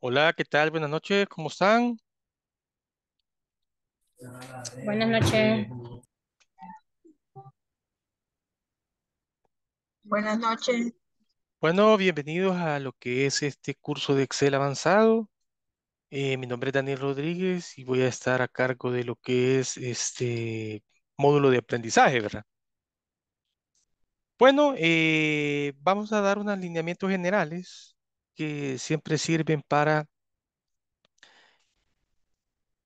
Hola, ¿qué tal? Buenas noches, ¿cómo están? Buenas noches. Buenas noches. Bueno, bienvenidos a lo que es este curso de Excel avanzado. Eh, mi nombre es Daniel Rodríguez y voy a estar a cargo de lo que es este módulo de aprendizaje, ¿verdad? Bueno, eh, vamos a dar unos lineamientos generales que siempre sirven para,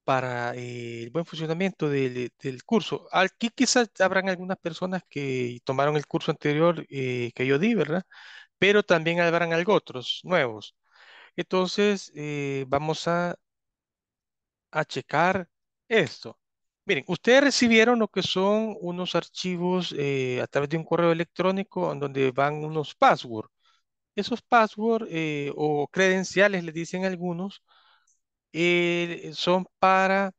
para eh, el buen funcionamiento del, curso. Aquí quizás habrán algunas personas que tomaron el curso anterior eh, que yo di, ¿verdad? Pero también habrán algo otros nuevos. Entonces, vamos a, a checar esto. Miren, ustedes recibieron lo que son unos archivos eh, a través de un correo electrónico en donde van unos passwords. Esos passwords eh, o credenciales, les dicen algunos, eh, son para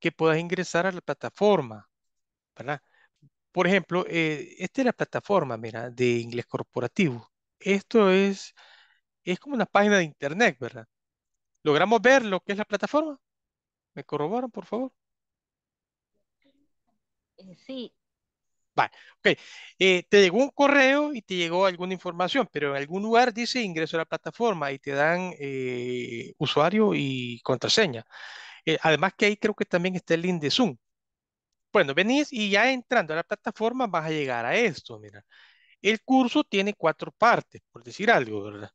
que puedas ingresar a la plataforma, ¿verdad? Por ejemplo, esta es la plataforma, mira, de inglés corporativo. Esto es, es como una página de internet, ¿verdad? ¿Logramos ver lo que es la plataforma? ¿Me corroboran, por favor? Eh, sí. Vale, ok. Eh, te llegó un correo y te llegó alguna información, pero en algún lugar dice ingreso a la plataforma y te dan eh, usuario y contraseña. además que ahí creo que también está el link de Zoom. Bueno, venís y ya entrando a la plataforma vas a llegar a esto, mira. El curso tiene cuatro partes, por decir algo, ¿verdad?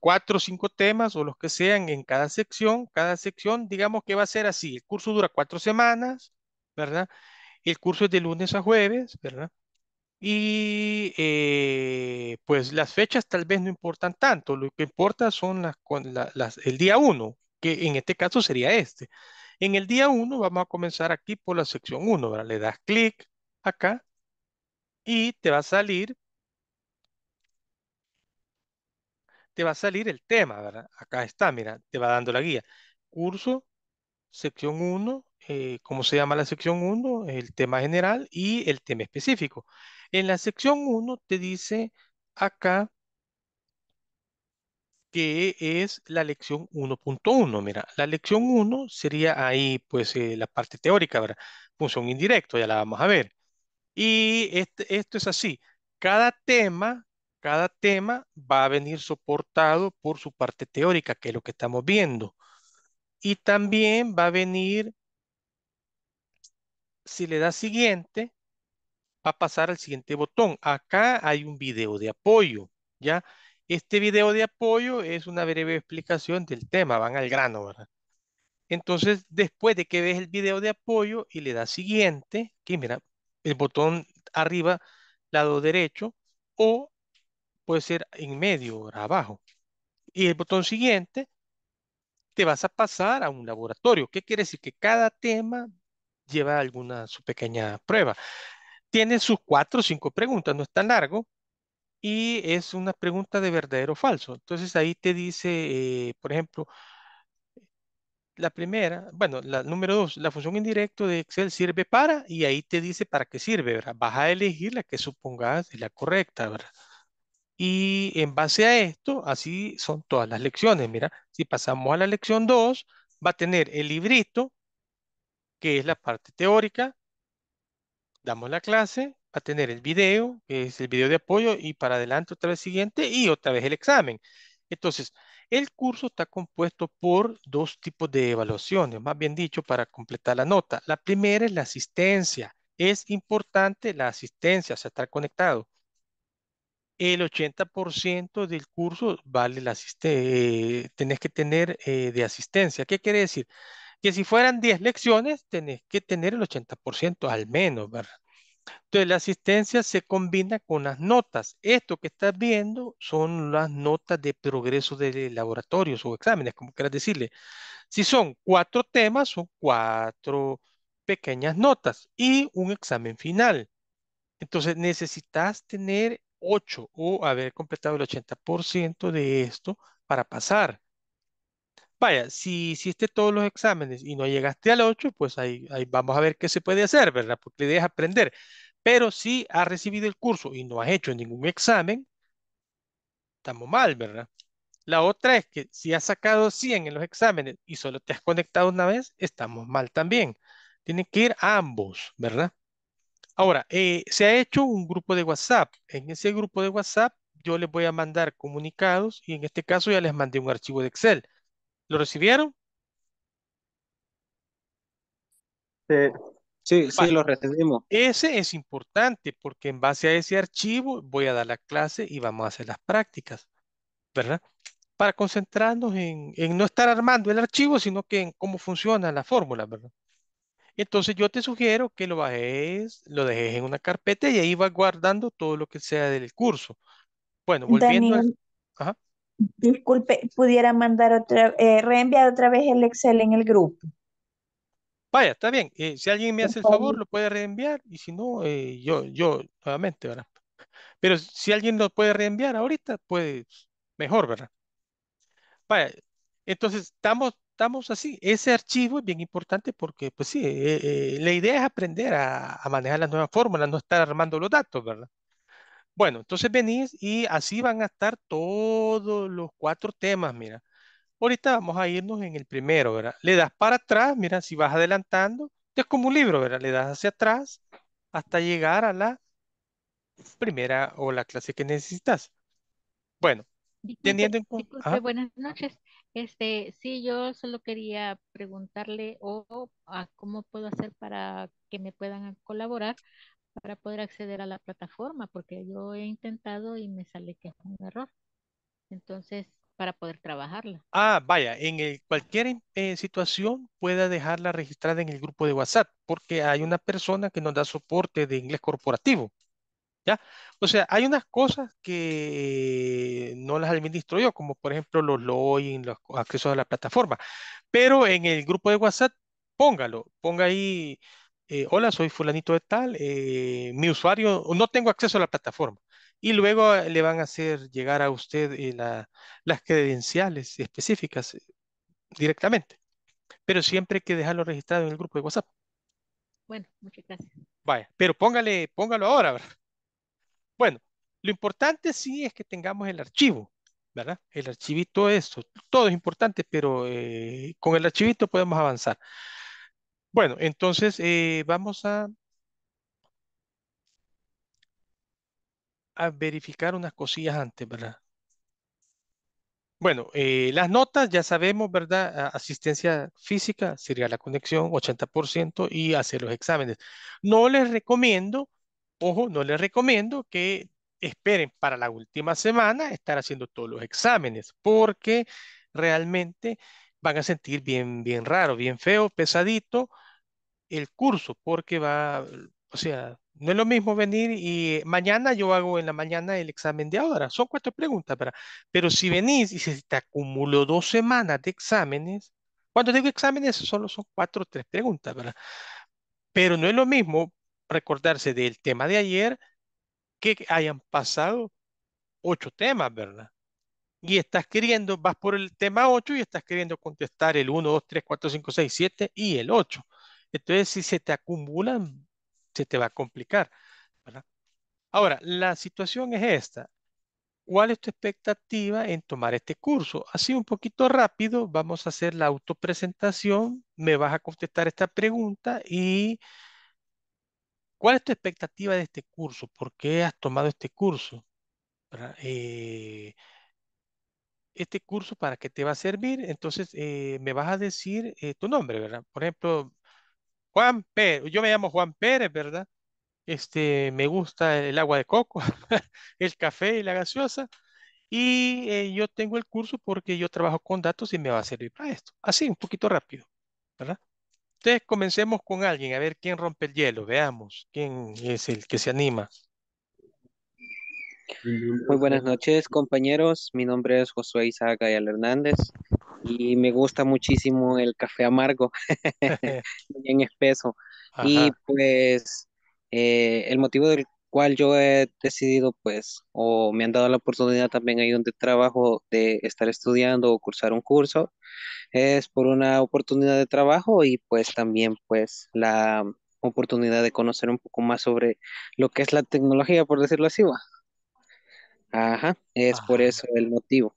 cuatro o cinco temas o los que sean en cada sección. Cada sección, digamos que va a ser así. El curso dura cuatro semanas. ¿verdad? El curso es de lunes a jueves, ¿verdad? Y eh, pues las fechas tal vez no importan tanto, lo que importa son las, las el día 1, que en este caso sería este. En el día 1 vamos a comenzar aquí por la sección 1, ¿verdad? Le das clic acá y te va a salir te va a salir el tema, ¿verdad? Acá está, mira, te va dando la guía. Curso, sección 1, eh, ¿Cómo se llama la sección 1, el tema general y el tema específico. En la sección 1 te dice acá que es la lección 1.1. Mira, la lección 1 sería ahí, pues, eh, la parte teórica, ¿verdad? Función indirecta, ya la vamos a ver. Y este, esto es así. Cada tema, cada tema va a venir soportado por su parte teórica, que es lo que estamos viendo. Y también va a venir si le da siguiente, va a pasar al siguiente botón. Acá hay un video de apoyo, ¿ya? Este video de apoyo es una breve explicación del tema, van al grano, ¿verdad? Entonces, después de que ves el video de apoyo y le das siguiente, que mira, el botón arriba, lado derecho, o puede ser en medio, abajo. Y el botón siguiente, te vas a pasar a un laboratorio. ¿Qué quiere decir? Que cada tema lleva alguna su pequeña prueba. Tiene sus cuatro o cinco preguntas, no es tan largo, y es una pregunta de verdadero o falso. Entonces ahí te dice, eh, por ejemplo, la primera, bueno, la número dos, la función indirecta de Excel sirve para, y ahí te dice para qué sirve, ¿verdad? Vas a elegir la que supongas es la correcta, ¿verdad? Y en base a esto, así son todas las lecciones, mira, si pasamos a la lección 2, va a tener el librito que es la parte teórica. Damos la clase, va a tener el video, que es el video de apoyo, y para adelante otra vez siguiente y otra vez el examen. Entonces, el curso está compuesto por dos tipos de evaluaciones, más bien dicho, para completar la nota. La primera es la asistencia. Es importante la asistencia, o sea, estar conectado. El 80% del curso vale la asistencia, eh, tenés que tener eh, de asistencia. ¿Qué quiere decir? que si fueran 10 lecciones, tenés que tener el 80% al menos, ¿verdad? Entonces la asistencia se combina con las notas. Esto que estás viendo son las notas de progreso de laboratorios o exámenes, como quieras decirle. Si son cuatro temas, son cuatro pequeñas notas y un examen final. Entonces necesitas tener 8 o haber completado el 80% de esto para pasar. Vaya, si hiciste todos los exámenes y no llegaste al 8, pues ahí, vamos a ver qué se puede hacer, ¿verdad? Porque le idea aprender. Pero si has recibido el curso y no has hecho ningún examen, estamos mal, ¿verdad? La otra es que si has sacado 100 en los exámenes y solo te has conectado una vez, estamos mal también. Tienen que ir a ambos, ¿verdad? Ahora, eh, se ha hecho un grupo de WhatsApp. En ese grupo de WhatsApp yo les voy a mandar comunicados y en este caso ya les mandé un archivo de Excel ¿Lo recibieron? Sí. Sí, lo recibimos. Ese es importante porque en base a ese archivo voy a dar la clase y vamos a hacer las prácticas, ¿verdad? Para concentrarnos en, no estar armando el archivo, sino que en cómo funciona la fórmula, ¿verdad? Entonces yo te sugiero que lo bajes, lo dejes en una carpeta y ahí vas guardando todo lo que sea del curso. Bueno, volviendo al, disculpe, pudiera mandar otra, eh, reenviar otra vez el Excel en el grupo. Vaya, está bien. Eh, si alguien me hace el favor, lo puede reenviar. Y si no, eh, yo, yo, nuevamente, ¿verdad? Pero si alguien lo puede reenviar ahorita, pues mejor, ¿verdad? Vaya, entonces estamos, estamos así. Ese archivo es bien importante porque, pues sí, la idea es aprender a manejar las nuevas fórmulas, no estar armando los datos, ¿verdad? Bueno, entonces venís y así van a estar todos los cuatro temas, mira. Ahorita vamos a irnos en el primero, ¿verdad? Le das para atrás, mira, si vas adelantando, es como un libro, ¿verdad? Le das hacia atrás hasta llegar a la primera o la clase que necesitas. Bueno, teniendo en cuenta... buenas noches. Este, sí, yo solo quería preguntarle o a cómo puedo hacer para que me puedan colaborar para poder acceder a la plataforma, porque yo he intentado y me sale que es un error. Entonces, para poder trabajarla. Ah, vaya, en cualquier eh, situación pueda dejarla registrada en el grupo de WhatsApp, porque hay una persona que nos da soporte de inglés corporativo. ¿Ya? O sea, hay unas cosas que no las administro yo, como por ejemplo los login, los accesos a la plataforma. Pero en el grupo de WhatsApp, póngalo, ponga ahí eh, hola, soy fulanito de tal, eh, mi usuario, no tengo acceso a la plataforma. Y luego eh, le van a hacer llegar a usted las credenciales específicas directamente. Pero siempre hay que dejarlo registrado en el grupo de WhatsApp. Bueno, muchas gracias. Vaya, pero póngale, póngalo ahora, Bueno, lo importante sí es que tengamos el archivo, ¿verdad? El archivito, esto, todo es importante, pero con el archivito podemos avanzar. Bueno, entonces eh, vamos a, verificar unas cosillas antes, ¿verdad? Bueno, eh, las notas ya sabemos, ¿verdad? Asistencia física sería la conexión, 80%, y hacer los exámenes. No les recomiendo, ojo, no les recomiendo que esperen para la última semana estar haciendo todos los exámenes, porque realmente van a sentir bien, bien raro, bien feo, pesadito el curso, porque va, o sea, no es lo mismo venir y mañana yo hago en la mañana el examen de ahora. Son cuatro preguntas, ¿verdad? Pero si venís y se te acumuló dos semanas de exámenes, cuando digo exámenes solo son cuatro o tres preguntas, ¿verdad? Pero no es lo mismo recordarse del tema de ayer que hayan pasado ocho temas, ¿verdad? y estás queriendo, vas por el tema 8 y estás queriendo contestar el 1, 2, 3, 4, 5, 6, 7 y el 8. Entonces, si se te acumulan, se te va a complicar. Ahora, la situación es esta. ¿Cuál es tu expectativa en tomar este curso? Así un poquito rápido, vamos a hacer la autopresentación, me vas a contestar esta pregunta y ¿cuál es tu expectativa de este curso? ¿Por qué has tomado este curso? Eh, este curso para qué te va a servir, entonces eh, me vas a decir eh, tu nombre, ¿verdad? Por ejemplo, Juan Pérez, yo me llamo Juan Pérez, ¿verdad? Este, me gusta el agua de coco, el café y la gaseosa, y eh, yo tengo el curso porque yo trabajo con datos y me va a servir para esto. Así, un poquito rápido, ¿verdad? Entonces, comencemos con alguien, a ver quién rompe el hielo, veamos quién es el que se anima. Muy buenas noches, compañeros. Mi nombre es Josué Isaac Ayala Hernández y me gusta muchísimo el café amargo, bien espeso. Y pues eh, el motivo del cual yo he decidido, pues, o me han dado la oportunidad también ahí donde trabajo de estar estudiando o cursar un curso, es por una oportunidad de trabajo y pues también pues la oportunidad de conocer un poco más sobre lo que es la tecnología, por decirlo así. ¿va? Ajá, es por ah, eso el motivo.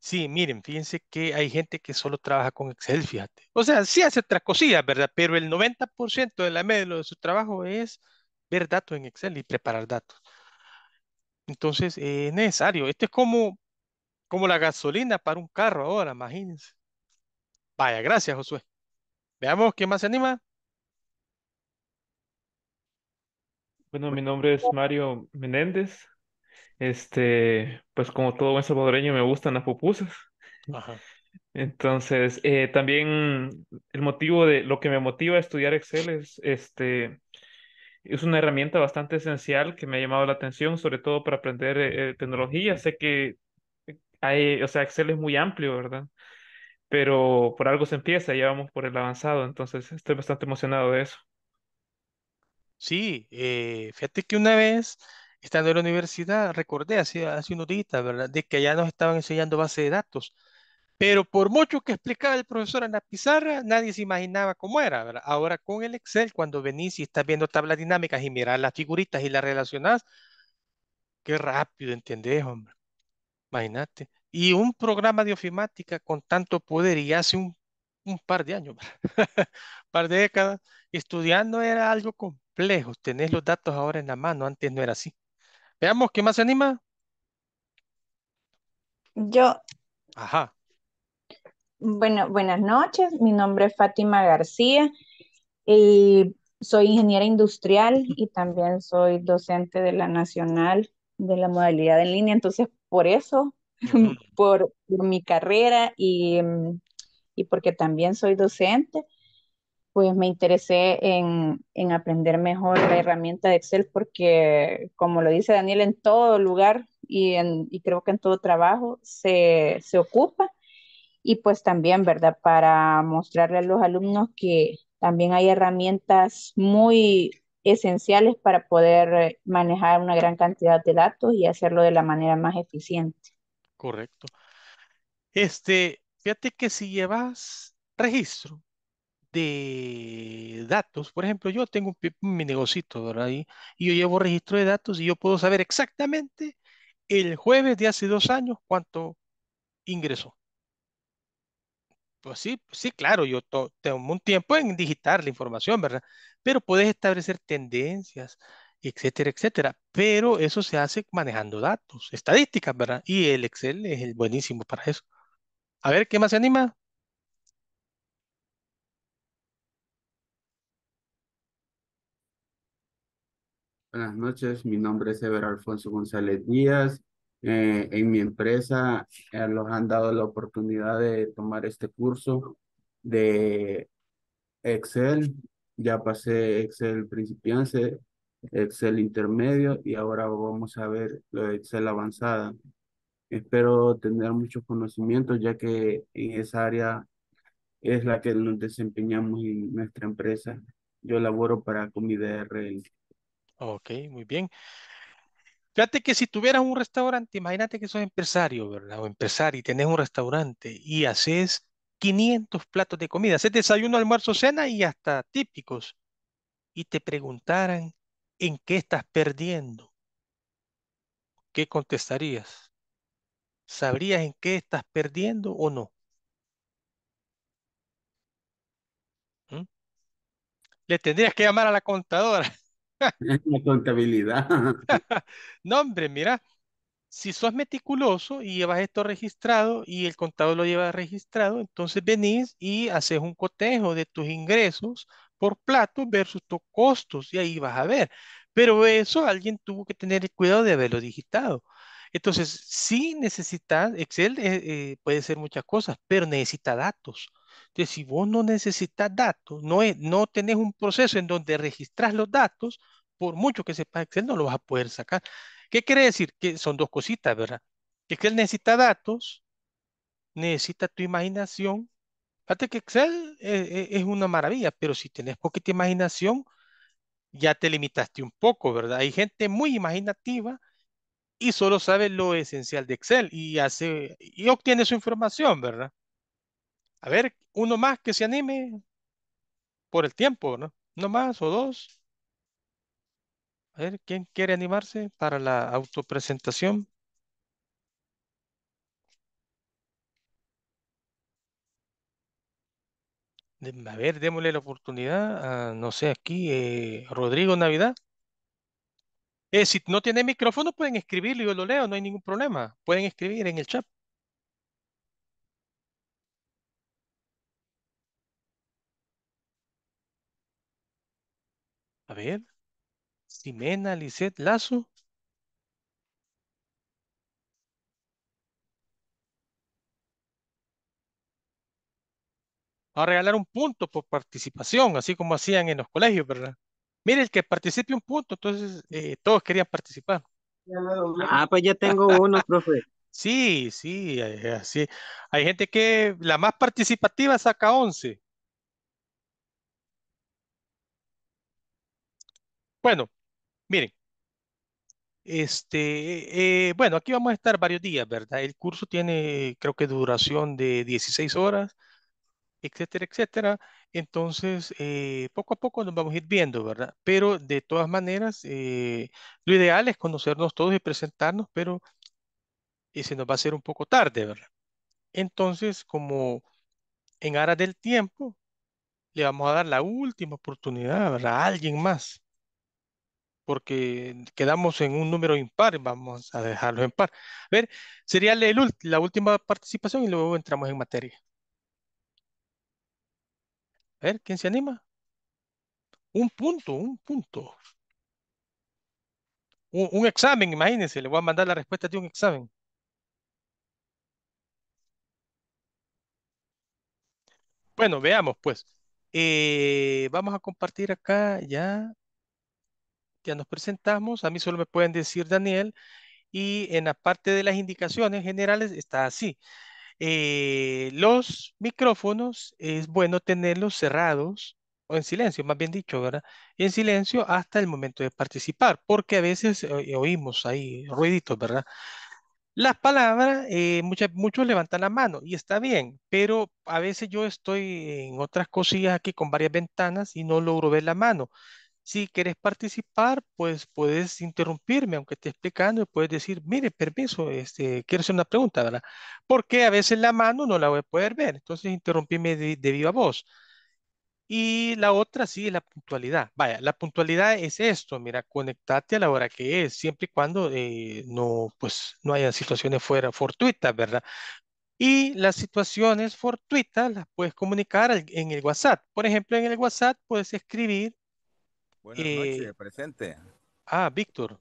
Sí, miren, fíjense que hay gente que solo trabaja con Excel, fíjate. O sea, sí hace otras cosillas, ¿verdad? Pero el 90% de la media de su trabajo es ver datos en Excel y preparar datos. Entonces, eh, es necesario. Esto es como, como la gasolina para un carro ahora, imagínense. Vaya, gracias, Josué. Veamos quién más se anima. Bueno, mi nombre es Mario Menéndez. Este, pues como todo buen salvadoreño me gustan las pupusas. Entonces, eh, también el motivo de lo que me motiva a estudiar Excel es, este, es una herramienta bastante esencial que me ha llamado la atención, sobre todo para aprender eh, eh, tecnología. Sé que hay, o sea, Excel es muy amplio, ¿verdad? Pero por algo se empieza, ya vamos por el avanzado, entonces estoy bastante emocionado de eso. Sí, fíjate que una vez estando en la universidad, recordé hace, hace unos ¿verdad?, de que allá nos estaban enseñando base de datos. Pero por mucho que explicaba el profesor en la pizarra, nadie se imaginaba cómo era, ¿verdad? Ahora con el Excel, cuando venís y estás viendo tablas dinámicas y mirás las figuritas y las relacionás, qué rápido, ¿entendés, hombre? Imagínate. Y un programa de ofimática con tanto poder y hace un, un par de años, un par de décadas, estudiando era algo complejo. Tenés los datos ahora en la mano, antes no era así. Veamos, ¿quién más se anima? Yo, Ajá. bueno, buenas noches. Mi nombre es Fátima García soy ingeniera industrial y también soy docente de la nacional de la modalidad en línea. Entonces, por eso, por, mi carrera y, y porque también soy docente, pues me interesé en, aprender mejor la herramienta de Excel porque, como lo dice Daniel, en todo lugar y, en, creo que en todo trabajo se, se, ocupa. Y pues también, ¿verdad? Para mostrarle a los alumnos que también hay herramientas muy esenciales para poder manejar una gran cantidad de datos y hacerlo de la manera más eficiente. Correcto. Este, fíjate que si llevas registro de datos. Por ejemplo, yo tengo mi negocito, ¿verdad? Y, yo llevo registro de datos y yo puedo saber exactamente el jueves de hace dos años cuánto ingresó. Pues sí, sí, claro, yo tengo un tiempo en digitar la información, ¿verdad? Pero puedes establecer tendencias, etcétera, etcétera. Pero eso se hace manejando datos, estadísticas, ¿verdad? Y el Excel es el buenísimo para eso. A ver, ¿qué más se anima? Buenas noches, mi nombre es Ever Alfonso González Díaz. Eh, en mi empresa nos eh, han dado la oportunidad de tomar este curso de Excel. Ya pasé Excel principiante, Excel intermedio y ahora vamos a ver lo de Excel avanzada. Espero tener muchos conocimientos ya que en esa área es la que nos desempeñamos en nuestra empresa. Yo laboro para Comida RL. Ok, muy bien. Fíjate que si tuvieras un restaurante, imagínate que sos empresario, ¿verdad? O empresario y tenés un restaurante y haces 500 platos de comida, haces desayuno, almuerzo, cena y hasta típicos. Y te preguntaran en qué estás perdiendo, ¿qué contestarías? ¿Sabrías en qué estás perdiendo o no? ¿Mm? Le tendrías que llamar a la contadora. La contabilidad. no, hombre, mira, si sos meticuloso y llevas esto registrado y el contador lo lleva registrado, entonces venís y haces un cotejo de tus ingresos por plato versus tus costos y ahí vas a ver. Pero eso alguien tuvo que tener el cuidado de haberlo digitado. Entonces, si necesitas, Excel eh, eh, puede ser muchas cosas, pero necesita datos. Entonces, si vos no necesitas datos, no, es, no tenés un proceso en donde registras los datos, por mucho que sepas Excel, no lo vas a poder sacar. ¿Qué quiere decir? Que son dos cositas, ¿verdad? Que Excel necesita datos, necesita tu imaginación. Fíjate que Excel eh, eh, es una maravilla, pero si tenés poquita imaginación, ya te limitaste un poco, ¿verdad? Hay gente muy imaginativa y solo sabe lo esencial de Excel y hace y obtiene su información, ¿verdad? A ver, uno más que se anime por el tiempo, ¿no? Uno más o dos. A ver, ¿quién quiere animarse para la autopresentación? A ver, démosle la oportunidad a, no sé, aquí, eh, Rodrigo Navidad. Eh, si no tiene micrófono, pueden escribirlo, yo lo leo, no hay ningún problema. Pueden escribir en el chat. A ver. Simena, Lisette, Lazo. a regalar un punto por participación, así como hacían en los colegios, ¿verdad? Mire, el que participe un punto, entonces eh, todos querían participar. Ah, pues ya tengo uno, profe. Sí, sí, eh, así. Hay gente que la más participativa saca 11. Bueno, miren, este, eh, bueno, aquí vamos a estar varios días, ¿verdad? El curso tiene, creo que duración de 16 horas, etcétera, etcétera. Entonces, eh, poco a poco nos vamos a ir viendo, ¿verdad? Pero de todas maneras, eh, lo ideal es conocernos todos y presentarnos, pero se nos va a hacer un poco tarde, ¿verdad? Entonces, como en aras del tiempo, le vamos a dar la última oportunidad, ¿verdad? A alguien más porque quedamos en un número impar, vamos a dejarlo en par. A ver, sería la última participación y luego entramos en materia. A ver, ¿quién se anima? Un punto, un punto. Un, examen, imagínense, le voy a mandar la respuesta de un examen. Bueno, veamos pues. Eh, vamos a compartir acá ya ya nos presentamos, a mí solo me pueden decir Daniel y en la parte de las indicaciones generales está así. Eh, los micrófonos es bueno tenerlos cerrados o en silencio, más bien dicho, ¿verdad? En silencio hasta el momento de participar, porque a veces eh, oímos ahí ruiditos, ¿verdad? Las palabras, eh, muchos levantan la mano y está bien, pero a veces yo estoy en otras cosillas aquí con varias ventanas y no logro ver la mano. Si quieres participar, pues puedes interrumpirme, aunque esté explicando, y puedes decir, mire, permiso, este, quiero hacer una pregunta, ¿verdad? Porque a veces la mano no la voy a poder ver, entonces interrumpirme de, viva voz. Y la otra sí es la puntualidad. Vaya, la puntualidad es esto, mira, conectate a la hora que es, siempre y cuando eh, no, pues, no haya situaciones fuera fortuitas, ¿verdad? Y las situaciones fortuitas las puedes comunicar en el WhatsApp. Por ejemplo, en el WhatsApp puedes escribir Buenas eh, noches, presente. Ah, Víctor.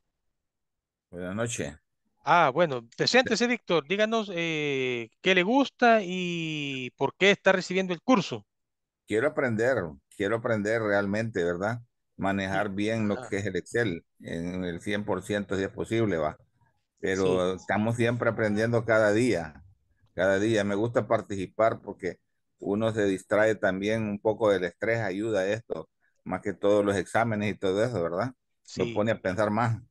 Buenas noches. Ah, bueno, preséntese, Víctor. Díganos eh, qué le gusta y por qué está recibiendo el curso. Quiero aprender, quiero aprender realmente, ¿verdad? Manejar bien lo ah. que es el Excel en el 100% si es posible, va. Pero estamos siempre aprendiendo cada día, cada día. Me gusta participar porque uno se distrae también un poco del estrés, ayuda a esto más que todos los exámenes y todo eso, ¿verdad? Sí. pone a pensar más.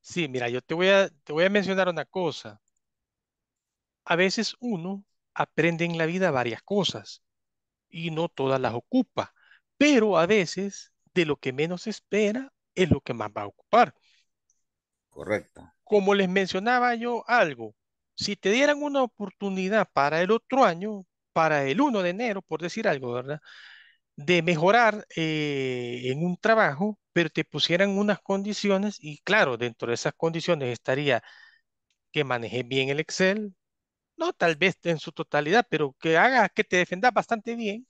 Sí, mira, yo te voy a, te voy a mencionar una cosa. A veces uno aprende en la vida varias cosas y no todas las ocupa, pero a veces de lo que menos espera es lo que más va a ocupar. Correcto. Como les mencionaba yo algo, si te dieran una oportunidad para el otro año, para el 1 de enero, por decir algo, ¿verdad? de mejorar eh, en un trabajo, pero te pusieran unas condiciones y claro, dentro de esas condiciones estaría que manejes bien el Excel, no tal vez en su totalidad, pero que haga que te defendas bastante bien,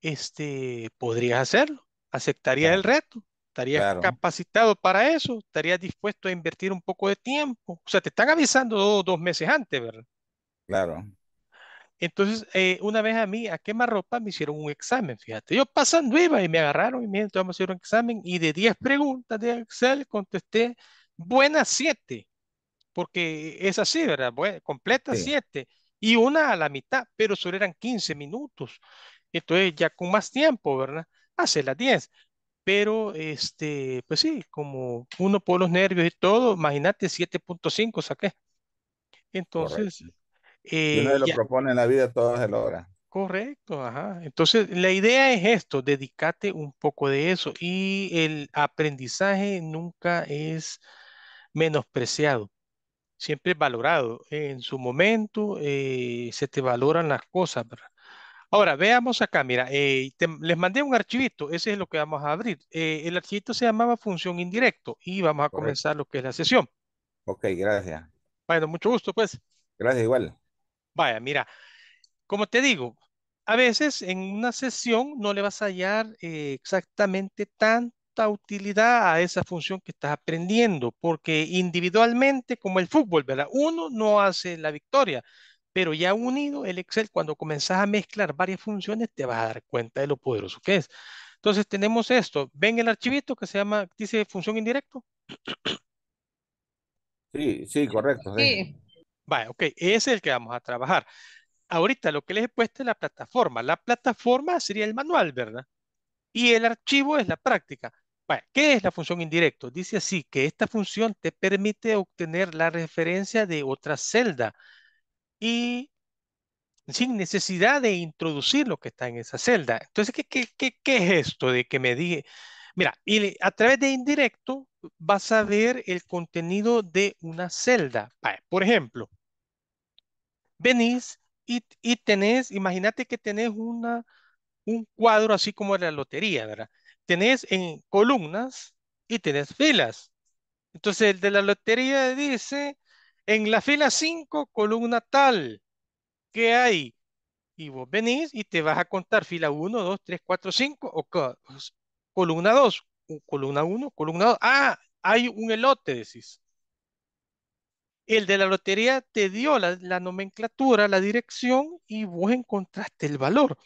este, podrías hacerlo, aceptaría el reto, estarías capacitado para eso, estarías dispuesto a invertir un poco de tiempo, o sea, te están avisando dos, dos meses antes, ¿verdad? Claro. Entonces, eh, una vez a mí, a ropa, me hicieron un examen, fíjate. Yo pasando iba y me agarraron y me dijeron, vamos a hacer un examen. Y de 10 preguntas de Excel contesté buenas 7, porque es así, ¿verdad? Bueno, completa 7 y una a la mitad, pero solo eran 15 minutos. Entonces, ya con más tiempo, ¿verdad? Hace las 10. Pero, este, pues sí, como uno por los nervios y todo, imagínate 7.5 saqué. Entonces, eh, uno se lo propone en la vida, todo se logra. Correcto, ajá. Entonces, la idea es esto, dedícate un poco de eso y el aprendizaje nunca es menospreciado, siempre es valorado. En su momento eh, se te valoran las cosas, ¿verdad? Ahora, veamos acá, mira, eh, les mandé un archivito, ese es lo que vamos a abrir. Eh, el archivito se llamaba función indirecto y vamos a comenzar lo que es la sesión. Ok, gracias. Bueno, mucho gusto, pues. Gracias, igual. Vaya, mira, como te digo, a veces en una sesión no le vas a hallar eh, exactamente tanta utilidad a esa función que estás aprendiendo, porque individualmente, como el fútbol, ¿verdad? Uno no hace la victoria, pero ya unido el Excel, cuando comenzás a mezclar varias funciones, te vas a dar cuenta de lo poderoso que es. Entonces tenemos esto, ven el archivito que se llama, dice función indirecto. Sí, sí, correcto. sí. Vaya, ok, ese es el que vamos a trabajar. Ahorita lo que les he puesto es la plataforma. La plataforma sería el manual, ¿verdad? Y el archivo es la práctica. Vale, ¿qué es la función indirecto? Dice así que esta función te permite obtener la referencia de otra celda y sin necesidad de introducir lo que está en esa celda. Entonces, ¿qué, es esto de que me dije? Mira, a través de indirecto vas a ver el contenido de una celda. por ejemplo, venís y, tenés, imagínate que tenés una, un cuadro así como la lotería, ¿verdad? Tenés en columnas y tenés filas. Entonces el de la lotería dice, en la fila 5, columna tal, ¿qué hay? Y vos venís y te vas a contar fila 1, 2, 3, 4, 5, o columna 2, columna 1, columna 2. Ah, hay un elote, decís. El de la lotería te dio la, nomenclatura, la dirección y vos encontraste el valor.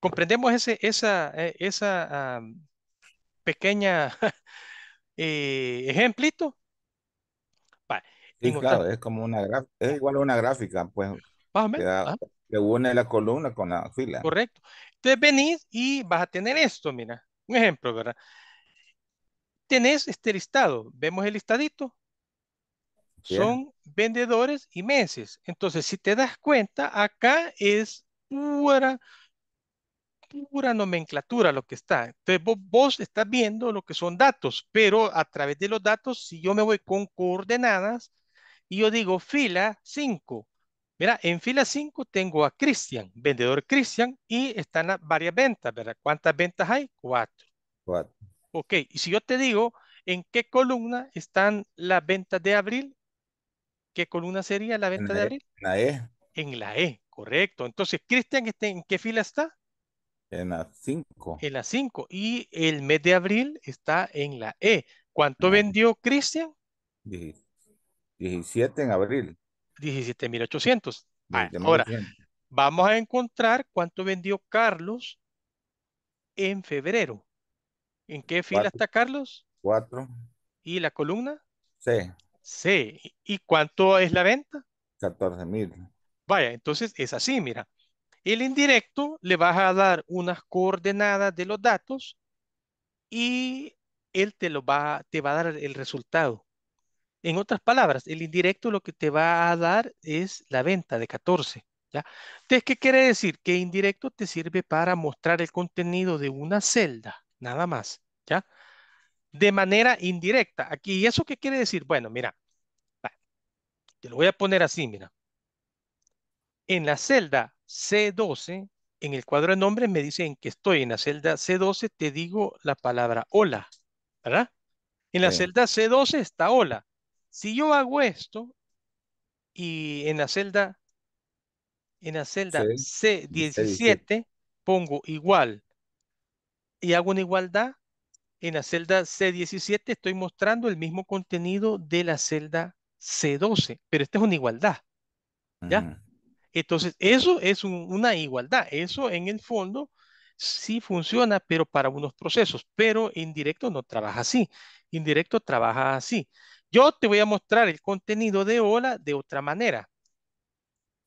Comprendemos ese, esa, eh, esa pequeña eh, ejemplito. Sí, claro, es como una es igual a una gráfica, pues. une la columna con la fila. Correcto. Entonces venís y vas a tener esto, mira, un ejemplo, ¿verdad? Tenés este listado, vemos el listadito, son vendedores y meses Entonces, si te das cuenta, acá es pura, pura nomenclatura lo que está. Entonces, vos, estás viendo lo que son datos, pero a través de los datos, si yo me voy con coordenadas y yo digo fila 5, mira, en fila 5 tengo a Cristian, vendedor Cristian, y están las varias ventas, ¿verdad? ¿Cuántas ventas hay? Cuatro. Cuatro. Ok, y si yo te digo en qué columna están las ventas de abril, ¿Qué columna sería la venta de e, abril? En la E. En la E, correcto. Entonces, Cristian, este, ¿en qué fila está? En la 5. En la 5. Y el mes de abril está en la E. ¿Cuánto e. vendió Cristian? 17 en abril. 17.800. Ah, ahora, vamos a encontrar cuánto vendió Carlos en febrero. ¿En qué fila está Carlos? 4. ¿Y la columna? C. Sí. ¿Y cuánto es la venta? 14 mil. Vaya, entonces es así, mira. El indirecto le vas a dar unas coordenadas de los datos y él te, lo va, te va a dar el resultado. En otras palabras, el indirecto lo que te va a dar es la venta de 14. ¿ya? Entonces, ¿qué quiere decir? Que indirecto te sirve para mostrar el contenido de una celda, nada más. ¿ya? de manera indirecta. Aquí, ¿y eso qué quiere decir? Bueno, mira, te lo voy a poner así, mira. En la celda C12, en el cuadro de nombres me dicen que estoy en la celda C12, te digo la palabra hola, ¿verdad? En la celda C12 está hola. Si yo hago esto y en la celda en la celda C17 pongo igual y hago una igualdad, en la celda C17 estoy mostrando el mismo contenido de la celda C12, pero esta es una igualdad. ¿Ya? Entonces, eso es una igualdad. Eso en el fondo sí funciona, pero para unos procesos, pero indirecto no trabaja así. Indirecto trabaja así. Yo te voy a mostrar el contenido de hola de otra manera.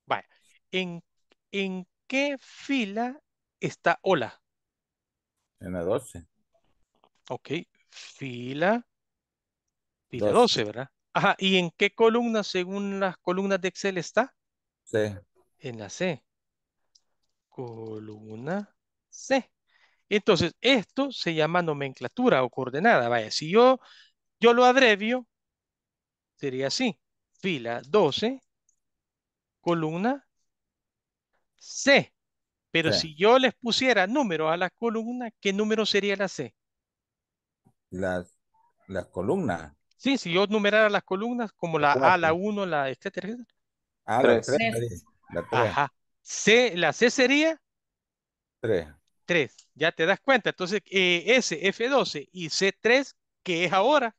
Vaya, ¿en, qué fila está hola? En la 12. Ok, fila, fila 12. ¿verdad? Ajá, ¿y en qué columna, según las columnas de Excel, está? C. En la C. Columna C. Entonces, esto se llama nomenclatura o coordenada. Vaya, si yo, yo lo abrevio, sería así. Fila 12, columna C. Pero si yo les pusiera número a la columna, ¿qué número sería la C? las, las columnas. Sí, si yo numerara las columnas como la A, la 1, la etcétera, etcétera. Ah, la 3. La 3. Ajá. C, la C sería 3. 3. Ya te das cuenta. Entonces, e, S, F12 y C3, que es ahora,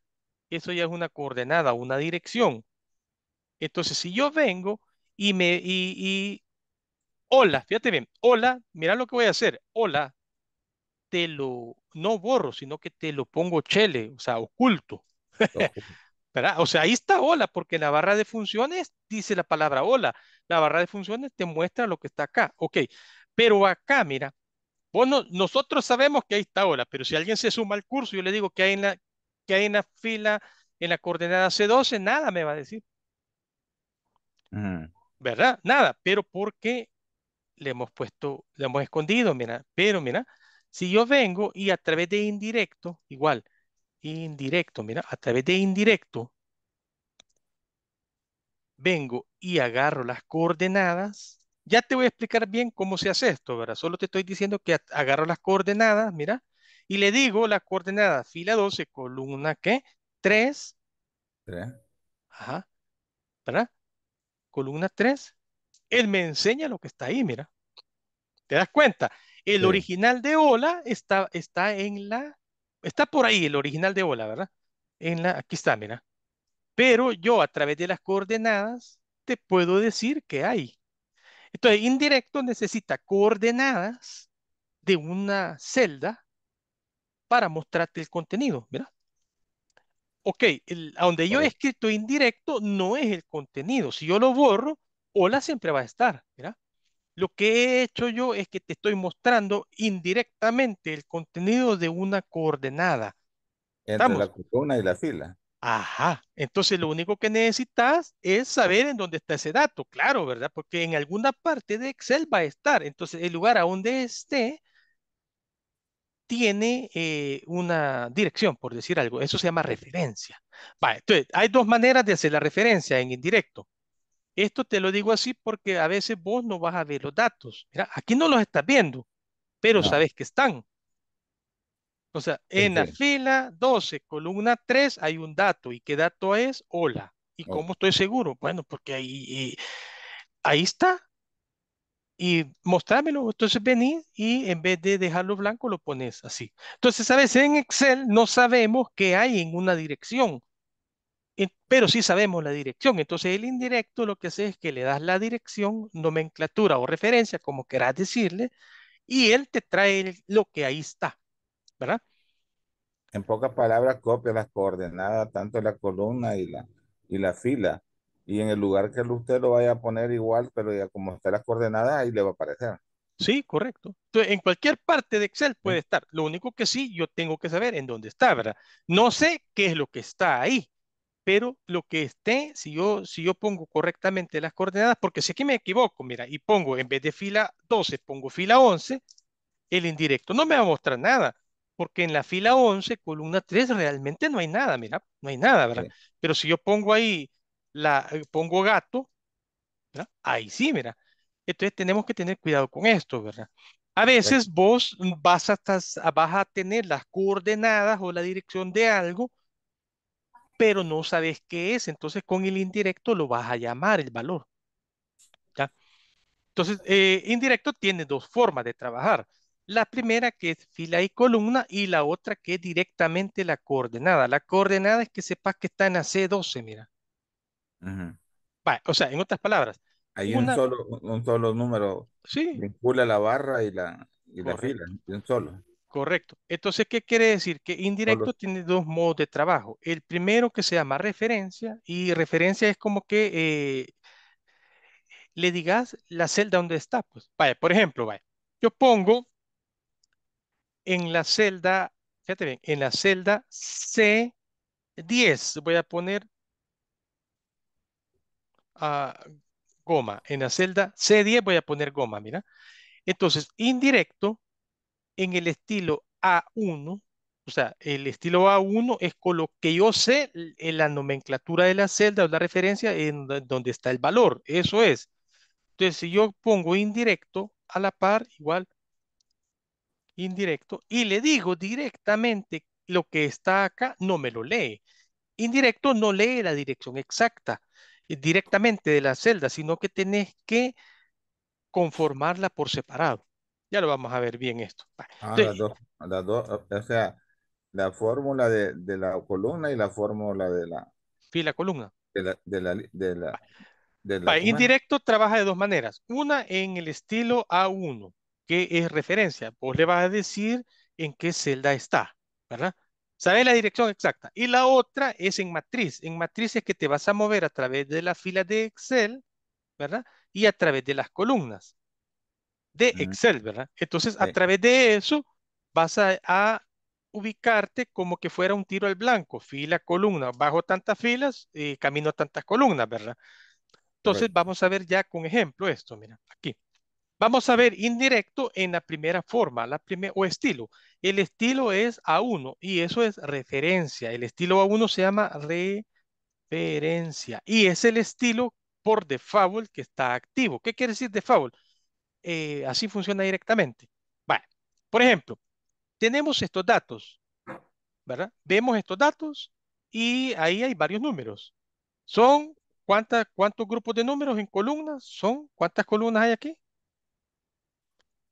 eso ya es una coordenada, una dirección. Entonces, si yo vengo y me, hola, fíjate bien, hola, mira lo que voy a hacer, hola, te lo, no borro, sino que te lo pongo chele, o sea, oculto. ¿verdad? O sea, ahí está hola, porque la barra de funciones dice la palabra hola. La barra de funciones te muestra lo que está acá. Ok, pero acá, mira, bueno nosotros sabemos que ahí está hola, pero si alguien se suma al curso, yo le digo que hay en que hay fila, en la coordenada C12, nada me va a decir. ¿Verdad? Nada, pero porque le hemos puesto, le hemos escondido, mira, pero mira, si yo vengo y a través de indirecto, igual, indirecto, mira, a través de indirecto, vengo y agarro las coordenadas. Ya te voy a explicar bien cómo se hace esto, ¿verdad? Solo te estoy diciendo que agarro las coordenadas, mira, y le digo la coordenada fila 12, columna ¿qué? 3. 3. Ajá. ¿Verdad? Columna 3. Él me enseña lo que está ahí, mira. ¿Te das cuenta? El original de hola está, está en la. Está por ahí el original de hola, ¿verdad? En la, aquí está, mira. Pero yo a través de las coordenadas te puedo decir que hay. Entonces, indirecto necesita coordenadas de una celda para mostrarte el contenido, ¿verdad? Ok, donde yo he escrito indirecto no es el contenido. Si yo lo borro, hola siempre va a estar, ¿verdad? Lo que he hecho yo es que te estoy mostrando indirectamente el contenido de una coordenada. Entre la columna y la fila. Ajá, entonces lo único que necesitas es saber en dónde está ese dato, claro, ¿verdad? Porque en alguna parte de Excel va a estar. Entonces, el lugar a donde esté tiene eh, una dirección, por decir algo. Eso se llama referencia. Vale, entonces, hay dos maneras de hacer la referencia en indirecto. Esto te lo digo así porque a veces vos no vas a ver los datos. aquí no los estás viendo, pero sabes que están. O sea, en la fila 12, columna 3, hay un dato. ¿Y qué dato es? Hola. ¿Y cómo estoy seguro? Bueno, porque ahí, eh, ahí está. Y mostrámelo. Entonces venís y en vez de dejarlo blanco, lo pones así. Entonces, a veces en Excel no sabemos qué hay en una dirección. Eh, pero sí sabemos la dirección. Entonces el indirecto lo que hace es que le das la dirección, nomenclatura o referencia, como querás decirle, y él te trae lo que ahí está, ¿verdad? En pocas palabras, copia las coordenadas, tanto la columna y la, y la fila. Y en el lugar que usted lo vaya a poner igual, pero ya como está las coordenadas, ahí le va a aparecer. Sí, correcto. Entonces, en cualquier parte de Excel puede estar. Lo único que sí, yo tengo que saber en dónde está, ¿verdad? No sé qué es lo que está ahí pero lo que esté, si yo, si yo pongo correctamente las coordenadas, porque sé que me equivoco, mira, y pongo en vez de fila 12, pongo fila 11, el indirecto no me va a mostrar nada, porque en la fila 11, columna 3, realmente no hay nada, mira, no hay nada, ¿verdad? Pero si yo pongo ahí, la, eh, pongo gato, ahí sí, mira. Entonces tenemos que tener cuidado con esto, ¿verdad? A veces vos vas vas a tener las coordenadas o la dirección de algo, pero no sabes qué es, entonces con el indirecto lo vas a llamar el valor. Entonces, eh, indirecto tiene dos formas de trabajar. La primera que es fila y columna y la otra que es directamente la coordenada. La coordenada es que sepas que está en la C12, mira. o sea, en otras palabras. Hay un, solo, un, solo número. Sí. Vincula la barra y la, y la fila, un solo. Correcto. Entonces, ¿qué quiere decir? Que indirecto tiene dos modos de trabajo. El primero que se llama referencia y referencia es como que eh, le digas la celda donde está. Pues, vaya, por ejemplo, yo pongo en la celda, fíjate bien, en la celda C10 voy a poner ah, goma. En la celda C10 voy a poner goma, mira. Entonces, indirecto en el estilo A1, o sea, el estilo A1 es con lo que yo sé en la nomenclatura de la celda o la referencia en donde está el valor. Eso es. Entonces, si yo pongo indirecto a la par, igual indirecto, y le digo directamente lo que está acá, no me lo lee. Indirecto no lee la dirección exacta eh, directamente de la celda, sino que tenés que conformarla por separado. Ya lo vamos a ver bien esto. Ah, las dos, o sea, la fórmula de, la columna y la fórmula de la... Fila columna. indirecto trabaja de dos maneras. Una en el estilo A1, que es referencia. Vos le vas a decir en qué celda está, ¿verdad? Sabes la dirección exacta. Y la otra es en matriz. En matrices que te vas a mover a través de la fila de Excel, ¿verdad? Y a través de las columnas de Excel, ¿verdad? Entonces, a través de eso, vas a, ubicarte como que fuera un tiro al blanco, fila, columna, bajo tantas filas y camino tantas columnas, ¿verdad? Entonces, vamos a ver ya con ejemplo esto, mira, aquí. Vamos a ver indirecto en la primera forma la o estilo. El estilo es A1 y eso es referencia. El estilo A1 se llama referencia y es el estilo por default que está activo. ¿Qué quiere decir default? Eh, así funciona directamente. Bueno, Por ejemplo, tenemos estos datos, ¿verdad? Vemos estos datos y ahí hay varios números. Son cuántos grupos de números en columnas son, cuántas columnas hay aquí?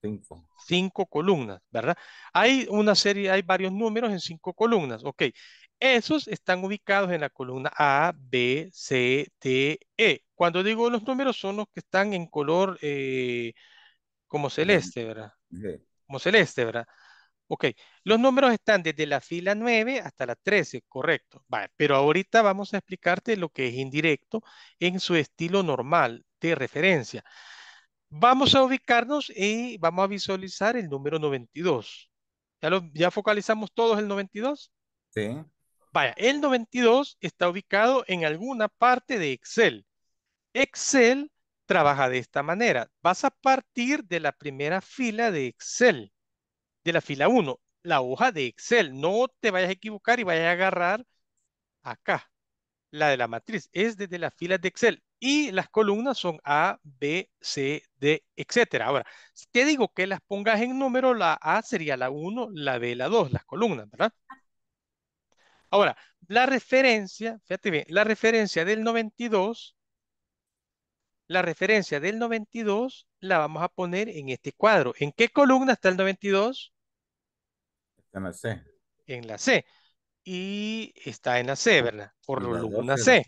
Cinco. Cinco columnas, ¿verdad? Hay una serie, hay varios números en cinco columnas, ok. Esos están ubicados en la columna A, B, C, D, E. Cuando digo los números son los que están en color eh, como celeste, ¿verdad? Sí. Como celeste, ¿verdad? Ok, los números están desde la fila 9 hasta la 13, correcto. pero ahorita vamos a explicarte lo que es indirecto en su estilo normal de referencia. Vamos a ubicarnos y vamos a visualizar el número 92. ¿Ya, lo, ya focalizamos todos el 92? Sí. Vaya, el 92 está ubicado en alguna parte de Excel. Excel trabaja de esta manera. Vas a partir de la primera fila de Excel, de la fila 1, la hoja de Excel. No te vayas a equivocar y vayas a agarrar acá, la de la matriz. Es desde las fila de Excel y las columnas son A, B, C, D, etc. Ahora, si te digo que las pongas en número, la A sería la 1, la B, la 2, las columnas, ¿verdad? Ahora, la referencia, fíjate bien, la referencia del 92 la referencia del 92 la vamos a poner en este cuadro. ¿En qué columna está el 92? Está en la C. En la C. Y está en la C, ah, ¿verdad? Por la columna C.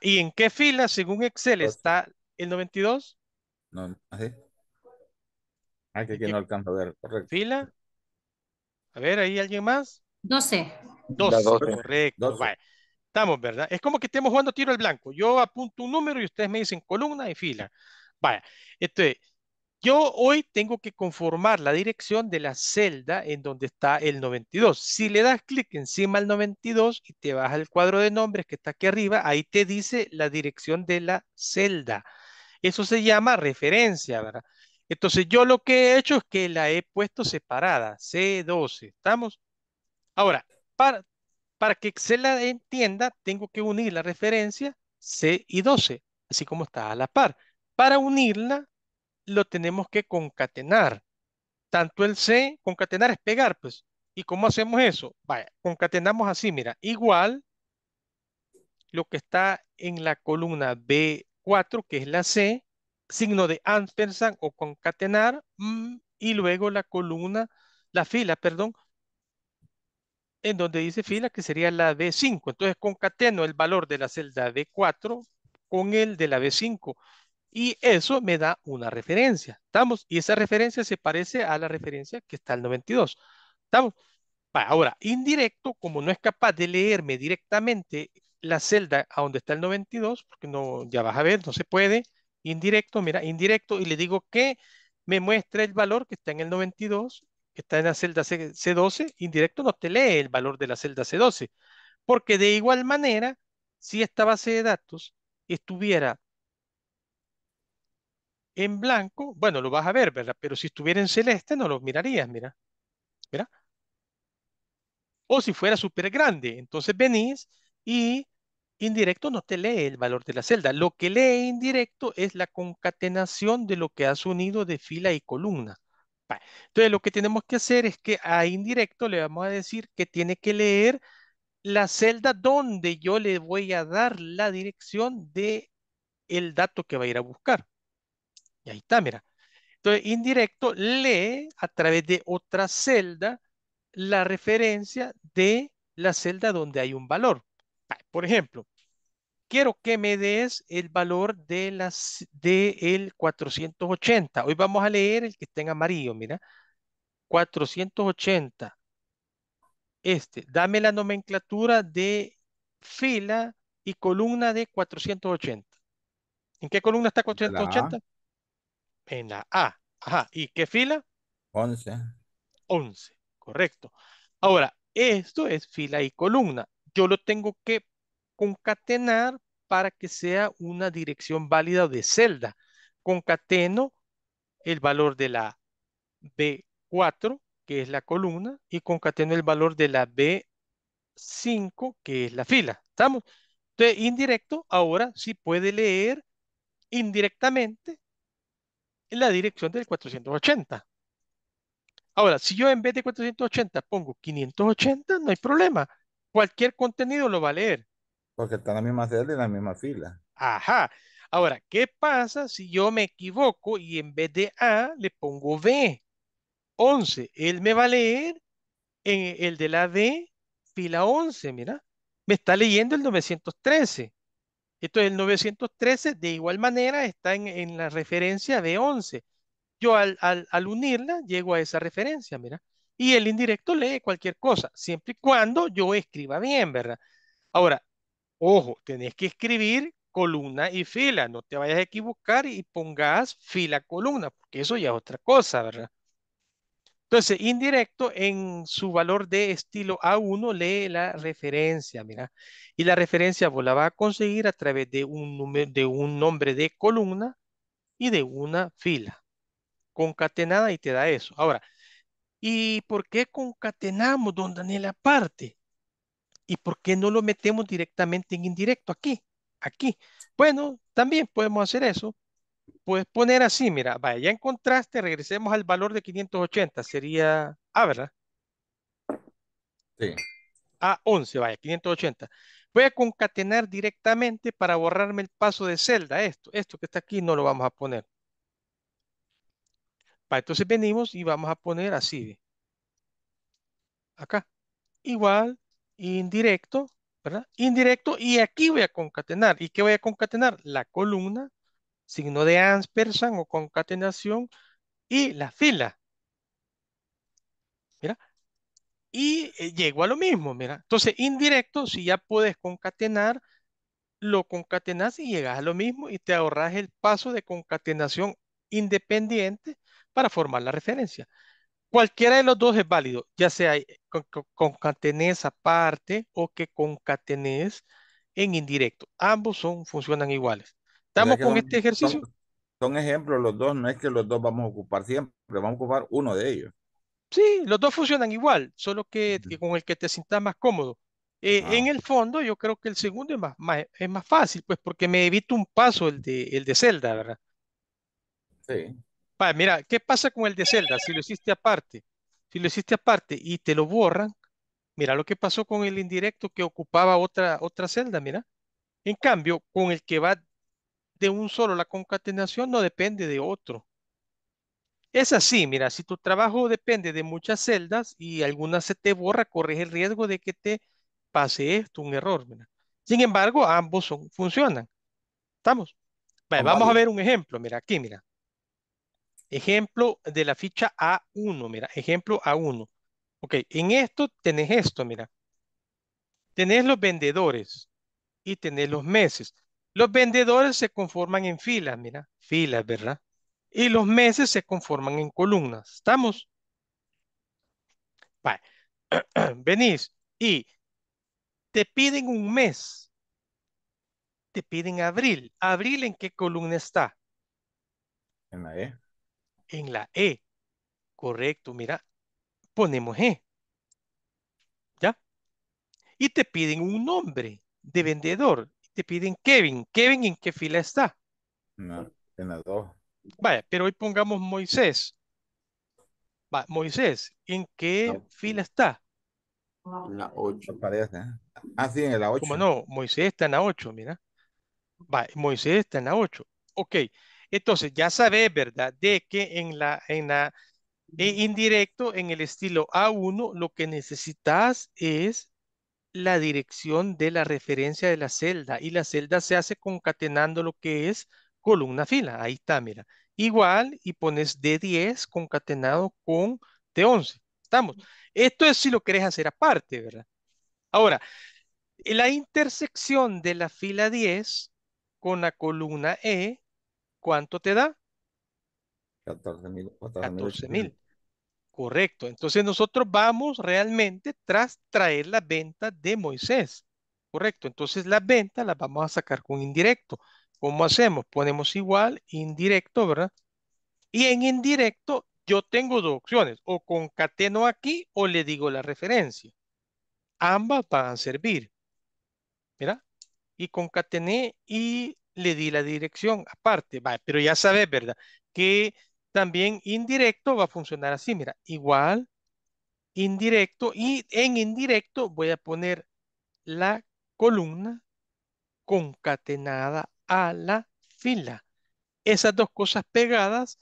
¿Y en qué fila, según Excel, está el 92? No, así. Ah, que no alcanza a ver, correcto. ¿Fila? A ver, ¿hay alguien más? 12. 12, 12. correcto. ¿verdad? Es como que estemos jugando tiro al blanco. Yo apunto un número y ustedes me dicen columna y fila. Vaya, entonces, este, yo hoy tengo que conformar la dirección de la celda en donde está el 92. Si le das clic encima al 92 y te vas al cuadro de nombres que está aquí arriba, ahí te dice la dirección de la celda. Eso se llama referencia, ¿verdad? Entonces yo lo que he hecho es que la he puesto separada, C12, ¿estamos? Ahora, para, para que se la entienda, tengo que unir la referencia C y 12, así como está a la par. Para unirla, lo tenemos que concatenar. Tanto el C, concatenar es pegar, pues. ¿Y cómo hacemos eso? Vaya, concatenamos así, mira, igual lo que está en la columna B4, que es la C, signo de ampersand o concatenar, mm, y luego la columna, la fila, perdón, en donde dice fila que sería la d 5 Entonces concateno el valor de la celda D 4 con el de la B5 y eso me da una referencia. ¿Estamos? Y esa referencia se parece a la referencia que está el 92. ¿Estamos? Ahora, indirecto, como no es capaz de leerme directamente la celda a donde está el 92, porque no, ya vas a ver, no se puede, indirecto, mira, indirecto, y le digo que me muestra el valor que está en el 92 está en la celda C12, indirecto no te lee el valor de la celda C12. Porque de igual manera, si esta base de datos estuviera en blanco, bueno, lo vas a ver, ¿verdad? Pero si estuviera en celeste, no lo mirarías, mira. Mira. O si fuera súper grande, entonces venís y indirecto no te lee el valor de la celda. Lo que lee indirecto es la concatenación de lo que has unido de fila y columna. Entonces, lo que tenemos que hacer es que a indirecto le vamos a decir que tiene que leer la celda donde yo le voy a dar la dirección de el dato que va a ir a buscar. Y ahí está, mira. Entonces, indirecto lee a través de otra celda la referencia de la celda donde hay un valor. Por ejemplo, quiero que me des el valor de las de el 480. Hoy vamos a leer el que está en amarillo, mira. 480. Este, dame la nomenclatura de fila y columna de 480. ¿En qué columna está 480? en la A. Ajá. ¿Y qué fila? 11. 11, correcto. Ahora, esto es fila y columna. Yo lo tengo que concatenar para que sea una dirección válida de celda. Concateno el valor de la B4, que es la columna, y concateno el valor de la B5, que es la fila. ¿Estamos? Entonces, indirecto, ahora sí puede leer indirectamente en la dirección del 480. Ahora, si yo en vez de 480 pongo 580, no hay problema. Cualquier contenido lo va a leer. Porque están las mismas celdas y la misma fila. Ajá. Ahora, ¿qué pasa si yo me equivoco y en vez de A le pongo B? 11. Él me va a leer en el de la B, fila 11, mira. Me está leyendo el 913. Entonces, el 913 de igual manera está en, en la referencia de 11. Yo al, al, al, unirla llego a esa referencia, mira. Y el indirecto lee cualquier cosa, siempre y cuando yo escriba bien, ¿verdad? Ahora, Ojo, tenés que escribir columna y fila, no te vayas a equivocar y pongas fila columna, porque eso ya es otra cosa, ¿verdad? Entonces, indirecto en su valor de estilo A1 lee la referencia, mira. Y la referencia vos la vas a conseguir a través de un, de un nombre de columna y de una fila concatenada y te da eso. Ahora, ¿y por qué concatenamos, don Daniel, aparte? ¿Y por qué no lo metemos directamente en indirecto aquí? Aquí. Bueno, también podemos hacer eso. Puedes poner así, mira, vaya, ya encontraste. regresemos al valor de 580. Sería Ah, ¿verdad? Sí. A11, vaya, 580. Voy a concatenar directamente para borrarme el paso de celda. Esto, esto que está aquí no lo vamos a poner. entonces venimos y vamos a poner así. Acá. Igual, indirecto, ¿verdad? Indirecto, y aquí voy a concatenar. ¿Y qué voy a concatenar? La columna, signo de ampersand o concatenación, y la fila. Mira. Y eh, llego a lo mismo, mira. Entonces, indirecto, si ya puedes concatenar, lo concatenas y llegas a lo mismo y te ahorras el paso de concatenación independiente para formar la referencia. Cualquiera de los dos es válido, ya sea eh, con, aparte o que concatenés en indirecto. Ambos son, funcionan iguales. ¿Estamos con este ejercicio? Son, ejemplos los dos, no es que los dos vamos a ocupar siempre, vamos a ocupar uno de ellos. Sí, los dos funcionan igual, solo que, con el que te sientas más cómodo. Eh, ah. En el fondo, yo creo que el segundo es más, es más fácil, pues porque me evita un paso el de, el de Zelda, ¿verdad? Sí mira, ¿qué pasa con el de celda? Si lo hiciste aparte, si lo hiciste aparte y te lo borran, mira lo que pasó con el indirecto que ocupaba otra, otra celda, mira. En cambio, con el que va de un solo, la concatenación no depende de otro. Es así, mira, si tu trabajo depende de muchas celdas y alguna se te borra, corres el riesgo de que te pase esto, un error, mira. Sin embargo, ambos funcionan. ¿Estamos? vamos a ver un ejemplo, mira, aquí, mira. Ejemplo de la ficha A1, mira, ejemplo A1. Ok, en esto tenés esto, mira. Tenés los vendedores y tenés los meses. Los vendedores se conforman en filas, mira, filas, ¿verdad? Y los meses se conforman en columnas. ¿Estamos? Venís y te piden un mes. Te piden abril. ¿Abril en qué columna está? En la E en la E. Correcto, mira, ponemos E. ¿Ya? Y te piden un nombre de vendedor. Te piden Kevin. ¿Kevin en qué fila está? No, en la 2 Vaya, pero hoy pongamos Moisés. Va, Moisés, ¿en qué fila está? En la 8, parece. ¿eh? Ah, sí, en la 8. Como no, Moisés está en la 8, mira. Va, Moisés está en la 8. Ok, entonces, ya sabes, ¿verdad? De que en la, en la e indirecto, en el estilo A1, lo que necesitas es la dirección de la referencia de la celda y la celda se hace concatenando lo que es columna fila. Ahí está, mira. Igual y pones D10 concatenado con T11. Estamos. Esto es si lo querés hacer aparte, ¿verdad? Ahora, la intersección de la fila 10 con la columna E ¿cuánto te da? 14 mil. Correcto. Entonces nosotros vamos realmente tras traer la venta de Moisés. Correcto. Entonces la venta la vamos a sacar con indirecto. ¿Cómo hacemos? Ponemos igual, indirecto, ¿verdad? Y en indirecto yo tengo dos opciones. O concateno aquí o le digo la referencia. Ambas van a servir. Mira. Y concatené y le di la dirección aparte, pero ya sabes, ¿verdad? Que también indirecto va a funcionar así, mira, igual, indirecto, y en indirecto voy a poner la columna concatenada a la fila. Esas dos cosas pegadas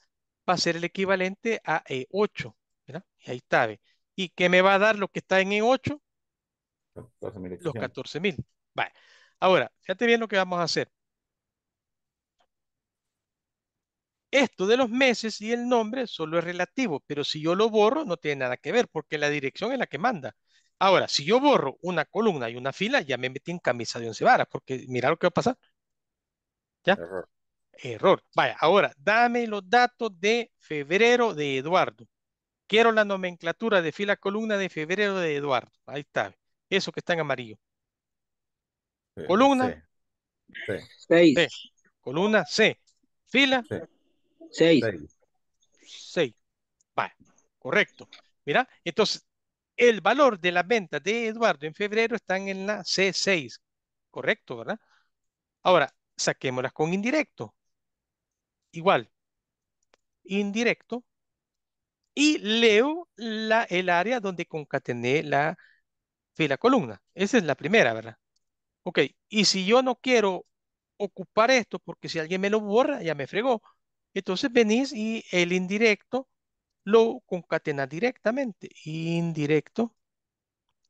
va a ser el equivalente a E8, ¿verdad? Y ahí está, ¿ve? ¿Y qué me va a dar lo que está en E8? los 14.000. Vale. Ahora, fíjate bien lo que vamos a hacer. Esto de los meses y el nombre solo es relativo, pero si yo lo borro no tiene nada que ver porque la dirección es la que manda. Ahora, si yo borro una columna y una fila, ya me metí en camisa de once varas porque mira lo que va a pasar. ¿Ya? Error. Vaya, ahora, dame los datos de febrero de Eduardo. Quiero la nomenclatura de fila columna de febrero de Eduardo. Ahí está. Eso que está en amarillo. columna. Sí, Columna C. Fila. 6 6. Vale, correcto. Mira, entonces, el valor de la venta de Eduardo en febrero están en la C6. Correcto, ¿verdad? Ahora, saquémoslas con indirecto. Igual. Indirecto. Y leo la, el área donde concatené la fila columna. Esa es la primera, ¿verdad? Ok, y si yo no quiero ocupar esto, porque si alguien me lo borra, ya me fregó. Entonces venís y el indirecto lo concatena directamente. Indirecto,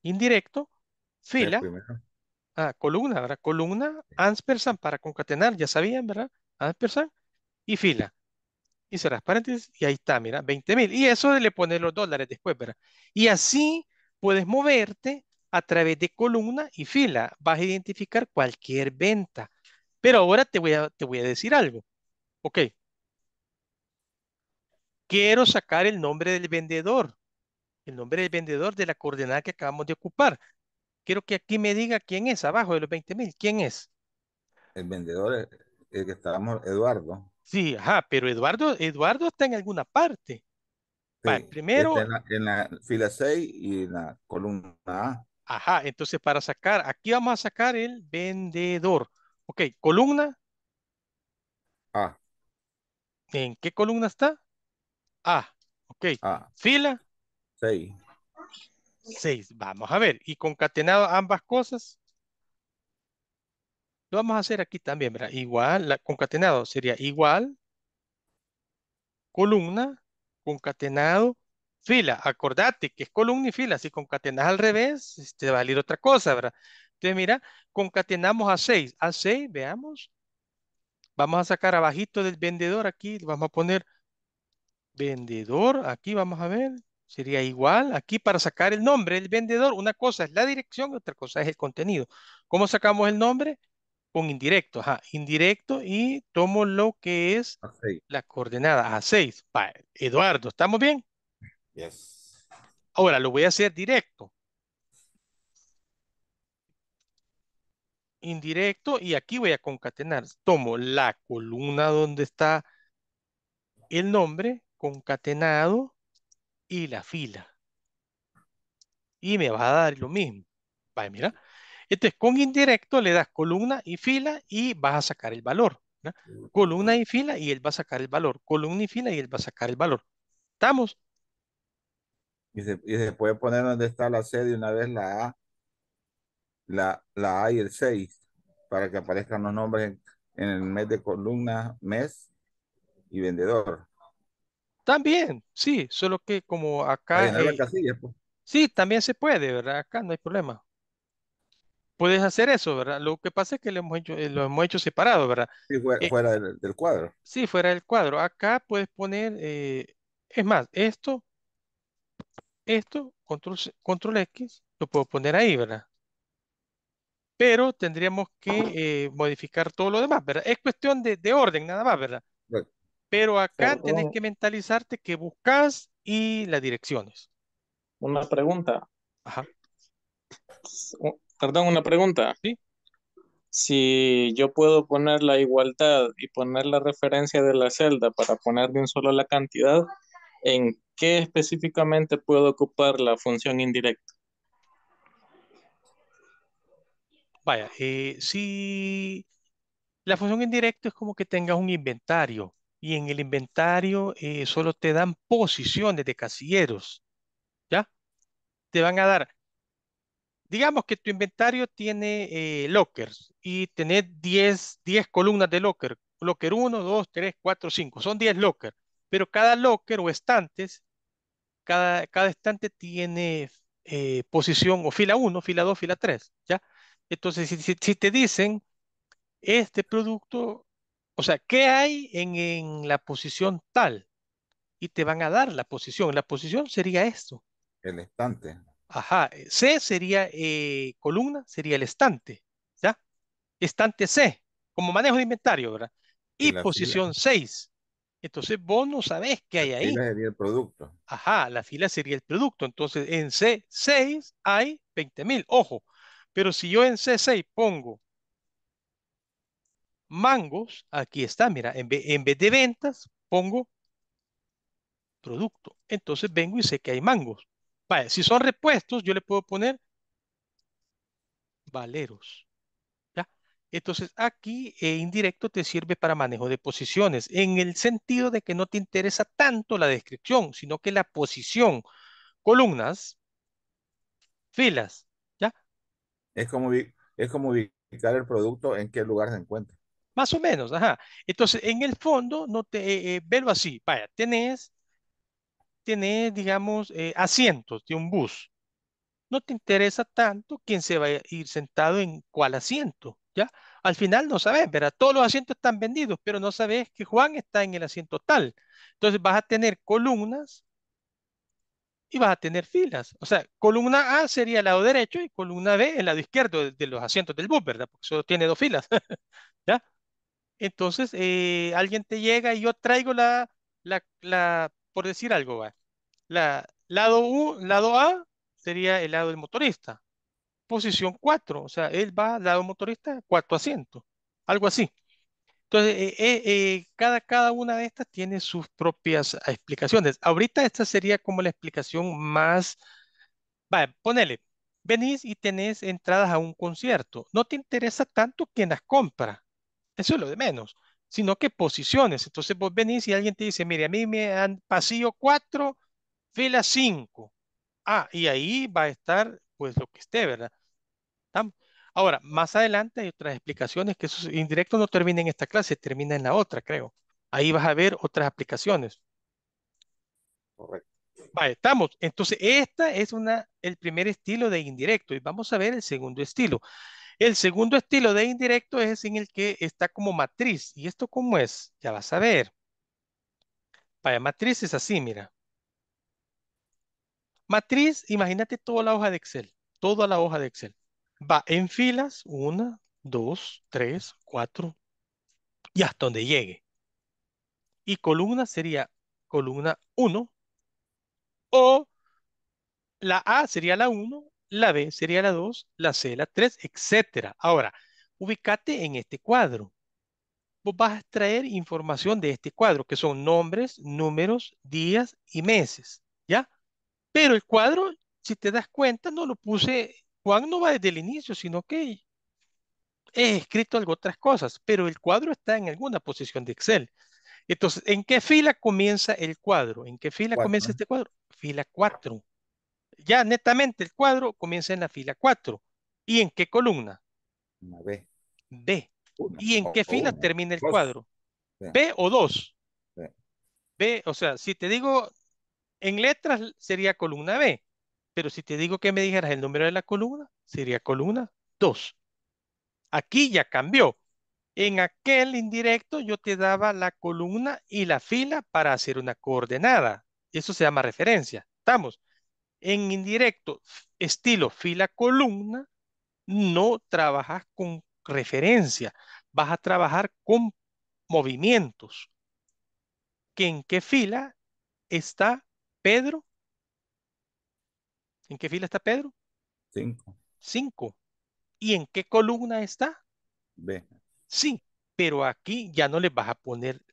indirecto, fila, ah, columna, ¿verdad? Columna, ampersand para concatenar, ya sabían, ¿verdad? Ampersand y fila. Y cerrás paréntesis y ahí está, mira, 20 mil. Y eso le pones los dólares después, ¿verdad? Y así puedes moverte a través de columna y fila. Vas a identificar cualquier venta. Pero ahora te voy a, te voy a decir algo. Ok, quiero sacar el nombre del vendedor, el nombre del vendedor de la coordenada que acabamos de ocupar. Quiero que aquí me diga quién es, abajo de los 20 mil, quién es. El vendedor, eh, el que estábamos, Eduardo. Sí, ajá, pero Eduardo, Eduardo está en alguna parte. primero. en, la, en la fila 6 y en la columna A. Ajá, entonces para sacar, aquí vamos a sacar el vendedor. Ok, columna. A. ¿En qué columna está? Ah, Ok. Fila. Seis. Seis. Vamos a ver. Y concatenado ambas cosas. Lo vamos a hacer aquí también, ¿verdad? Igual, concatenado sería igual, columna, concatenado, fila. Acordate que es columna y fila. Si concatenas al revés, este, te va a salir otra cosa, ¿verdad? Entonces, mira, concatenamos a 6. A 6, veamos. Vamos a sacar abajito del vendedor aquí. Vamos a poner vendedor, aquí vamos a ver, sería igual, aquí para sacar el nombre del vendedor, una cosa es la dirección otra cosa es el contenido. ¿Cómo sacamos el nombre? Con indirecto, indirecto y tomo lo que es la coordenada A6. Eduardo, ¿estamos bien? Ahora lo voy a hacer directo. Indirecto y aquí voy a concatenar. Tomo la columna donde está el nombre concatenado y la fila. Y me va a dar lo mismo. mira. Entonces, con indirecto le das columna y fila y vas a sacar el valor. Columna y fila y él va a sacar el valor. Columna y fila y él va a sacar el valor. ¿Estamos? Y se, puede poner donde está la C de una vez la A, la, la A y el 6, para que aparezcan los nombres en el mes de columna, mes y vendedor. También, sí, solo que como acá... Eh, pues. Sí, también se puede, ¿verdad? Acá no hay problema. Puedes hacer eso, ¿verdad? Lo que pasa es que lo hemos hecho, eh, lo hemos hecho separado, ¿verdad? Sí, eh, fuera, del, cuadro. Sí, fuera del cuadro. Acá puedes poner, es más, esto, esto, control, control X, lo puedo poner ahí, ¿verdad? Pero tendríamos que modificar todo lo demás, ¿verdad? Es cuestión de, de orden, nada más, ¿verdad? Pero acá tienes oh. que mentalizarte que buscas y las direcciones. Una pregunta. Ajá. Perdón, una pregunta. Sí. Si yo puedo poner la igualdad y poner la referencia de la celda para poner de un solo la cantidad, ¿en qué específicamente puedo ocupar la función indirecta? Vaya, eh, si la función indirecta es como que tengas un inventario y en el inventario eh, solo te dan posiciones de casilleros. ¿Ya? Te van a dar, digamos que tu inventario tiene eh, lockers y tenés 10, 10 columnas de locker. Locker 1, 2, 3, 4, 5. Son 10 lockers. Pero cada locker o estantes, cada, cada estante tiene eh, posición o fila 1, fila 2, fila 3. ¿Ya? Entonces, si te dicen, este producto o sea, ¿qué hay en, la posición tal? Y te van a dar la posición. La posición sería esto. El estante. Ajá. Eh, C sería eh, columna, sería el estante. ¿Ya? Estante C, como manejo de inventario, ¿verdad? Y, posición 6. Entonces vos no sabés qué hay ahí. La fila sería el producto. Ajá, la fila sería el producto. Entonces en C6 hay 20.000. Ojo, pero si yo en C6 pongo mangos, aquí está, mira, en, vez de ventas, pongo producto. Entonces vengo y sé que hay mangos. si son repuestos, yo le puedo poner valeros. ¿ya? Entonces aquí eh, indirecto te sirve para manejo de posiciones, en el sentido de que no te interesa tanto la descripción, sino que la posición, columnas, filas. ¿ya? Es como, es como ubicar el producto en qué lugar se encuentra. Más o menos, ajá. Entonces, en el fondo, no te, eh, eh, así, vaya, tenés, tenés digamos, eh, asientos de un bus. No te interesa tanto quién se va a ir sentado en cuál asiento, ¿ya? Al final no sabes, ¿verdad? Todos los asientos están vendidos, pero no sabes que Juan está en el asiento tal. Entonces vas a tener columnas y vas a tener filas. O sea, columna A sería el lado derecho y columna B el lado izquierdo de, de los asientos del bus, ¿verdad? Porque solo tiene dos filas, ¿ya? Entonces, eh, alguien te llega y yo traigo la, por decir algo, va. La, lado U, lado A sería el lado del motorista. Posición 4, o sea, él va al lado motorista, 4 asiento, algo así. Entonces, eh, eh, cada, cada una de estas tiene sus propias explicaciones. Ahorita esta sería como la explicación más, va, ponele, venís y tenés entradas a un concierto. No te interesa tanto quién las compra eso es lo de menos, sino que posiciones. Entonces vos venís y alguien te dice, mire, a mí me han pasillo 4, fila 5. Ah, y ahí va a estar pues lo que esté, ¿verdad? Ahora, más adelante hay otras explicaciones que eso indirecto no termina en esta clase, termina en la otra, creo. Ahí vas a ver otras aplicaciones. Correcto. Vale, estamos. Entonces, esta es una, el primer estilo de indirecto y vamos a ver el segundo estilo. El segundo estilo de indirecto es en el que está como matriz. ¿Y esto cómo es? Ya vas a ver. para matriz es así, mira. Matriz, imagínate toda la hoja de Excel, toda la hoja de Excel. Va en filas, una, dos, tres, cuatro, y hasta donde llegue. Y columna sería columna 1, o la A sería la 1 la B sería la 2, la C la 3, etc. Ahora, ubicate en este cuadro. Vos vas a extraer información de este cuadro, que son nombres, números, días y meses, ¿ya? Pero el cuadro, si te das cuenta, no lo puse, Juan no va desde el inicio, sino que he escrito algo otras cosas, pero el cuadro está en alguna posición de Excel. Entonces, ¿en qué fila comienza el cuadro? ¿En qué fila comienza este cuadro? Fila 4. Ya netamente el cuadro comienza en la fila 4. ¿Y en qué columna? B. B. ¿Y en qué fila termina el cuadro? ¿B o 2? B, o sea, si te digo en letras sería columna B, pero si te digo que me dijeras el número de la columna, sería columna 2. Aquí ya cambió. En aquel indirecto yo te daba la columna y la fila para hacer una coordenada. Eso se llama referencia. ¿Estamos? En indirecto, estilo fila columna, no trabajas con referencia, vas a trabajar con movimientos. ¿Que ¿En qué fila está Pedro? ¿En qué fila está Pedro? Cinco. Cinco. ¿Y en qué columna está? B. Sí, pero aquí ya no les vas a poner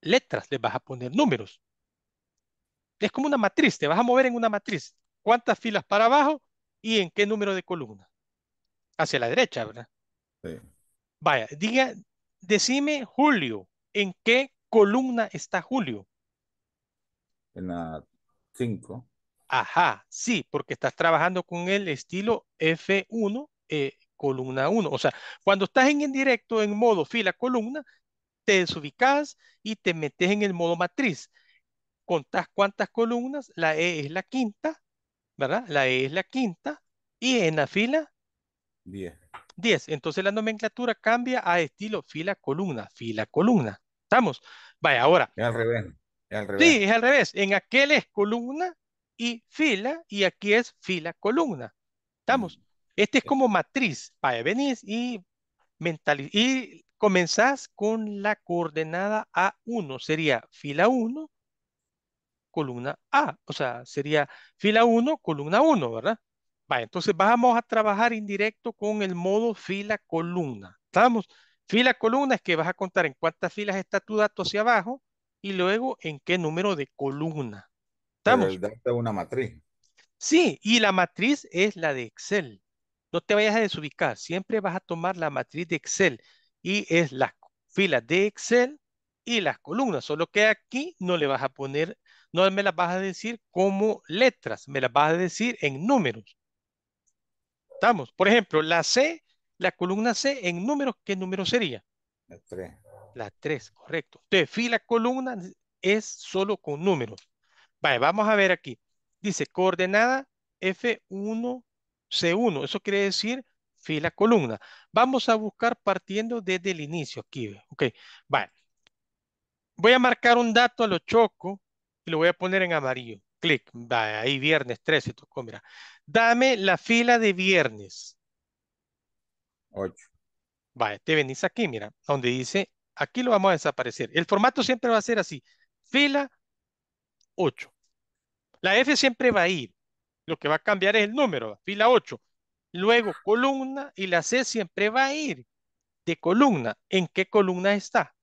letras, les vas a poner números es como una matriz, te vas a mover en una matriz. ¿Cuántas filas para abajo y en qué número de columna? Hacia la derecha, ¿verdad? Sí. Vaya, diga, decime Julio, ¿en qué columna está Julio? En la 5. Ajá, sí, porque estás trabajando con el estilo F1, eh, columna 1. O sea, cuando estás en indirecto, en modo fila columna, te desubicas y te metes en el modo matriz contás cuántas columnas, la E es la quinta, ¿verdad? La E es la quinta y en la fila 10. 10. Entonces la nomenclatura cambia a estilo fila columna, fila columna. ¿Estamos? Vaya, ahora. al revés. Sí, es al revés. En aquel es columna y fila y aquí es fila columna. ¿Estamos? Mm. Este es como matriz. Vaya, venís y y comenzás con la coordenada A1, sería fila 1 columna A. O sea, sería fila 1, columna 1, ¿verdad? Va, entonces vamos a trabajar indirecto con el modo fila columna. ¿Estamos? Fila columna es que vas a contar en cuántas filas está tu dato hacia abajo y luego en qué número de columna. ¿Estamos? una matriz. Sí, y la matriz es la de Excel. No te vayas a desubicar, siempre vas a tomar la matriz de Excel y es la fila de Excel y las columnas, solo que aquí no le vas a poner no me las vas a decir como letras, me las vas a decir en números. ¿Estamos? Por ejemplo, la C, la columna C en números, ¿qué número sería? La 3. La 3, correcto. Entonces, fila columna es solo con números. Vale, vamos a ver aquí. Dice coordenada F1, C1. Eso quiere decir fila columna. Vamos a buscar partiendo desde el inicio aquí. Ok, vale. Voy a marcar un dato a lo choco lo voy a poner en amarillo. Clic, va, ahí viernes 13, tocó, mira. Dame la fila de viernes. 8. va te venís aquí, mira, donde dice, aquí lo vamos a desaparecer. El formato siempre va a ser así, fila 8. La F siempre va a ir. Lo que va a cambiar es el número, fila 8. Luego columna y la C siempre va a ir de columna. ¿En qué columna está?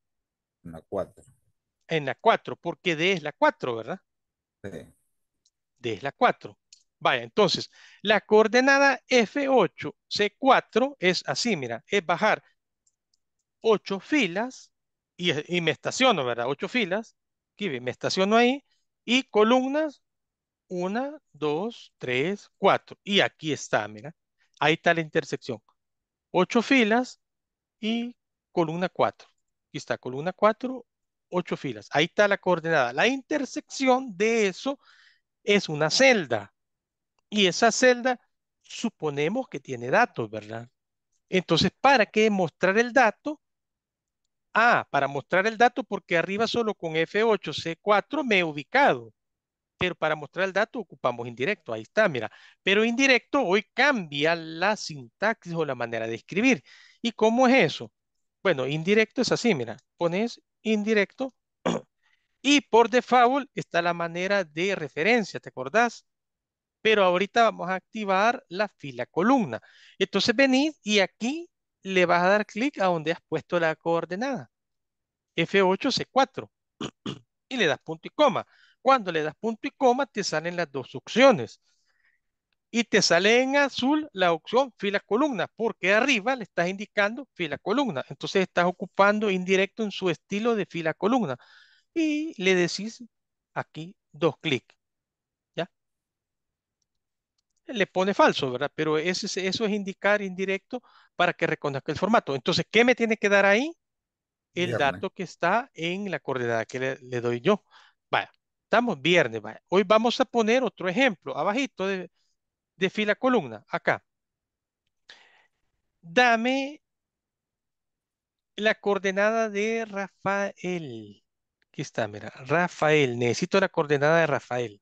la 4. En la 4, porque D es la 4, ¿verdad? Sí. D es la 4. Vaya, entonces, la coordenada F8, C4 es así, mira, es bajar 8 filas y, y me estaciono, ¿verdad? 8 filas, aquí me estaciono ahí y columnas 1, 2, 3, 4. Y aquí está, mira, ahí está la intersección. 8 filas y columna 4. Aquí está columna 4, ocho filas. Ahí está la coordenada. La intersección de eso es una celda. Y esa celda suponemos que tiene datos, ¿verdad? Entonces, ¿para qué mostrar el dato? Ah, para mostrar el dato, porque arriba solo con F8, C4 me he ubicado. Pero para mostrar el dato ocupamos indirecto. Ahí está, mira. Pero indirecto hoy cambia la sintaxis o la manera de escribir. ¿Y cómo es eso? Bueno, indirecto es así, mira. Pones indirecto. Y por default está la manera de referencia, ¿te acordás? Pero ahorita vamos a activar la fila columna. Entonces venís y aquí le vas a dar clic a donde has puesto la coordenada. F8, C4. Y le das punto y coma. Cuando le das punto y coma te salen las dos opciones y te sale en azul la opción fila columna, porque arriba le estás indicando fila columna. Entonces estás ocupando indirecto en su estilo de fila columna. Y le decís aquí dos clics. ¿Ya? Le pone falso, ¿verdad? Pero ese, eso es indicar indirecto para que reconozca el formato. Entonces, ¿qué me tiene que dar ahí? El dato que está en la coordenada que le, doy yo. Vaya, estamos viernes, vaya. Hoy vamos a poner otro ejemplo, abajito de de fila columna, acá. Dame la coordenada de Rafael. Aquí está, mira, Rafael. Necesito la coordenada de Rafael.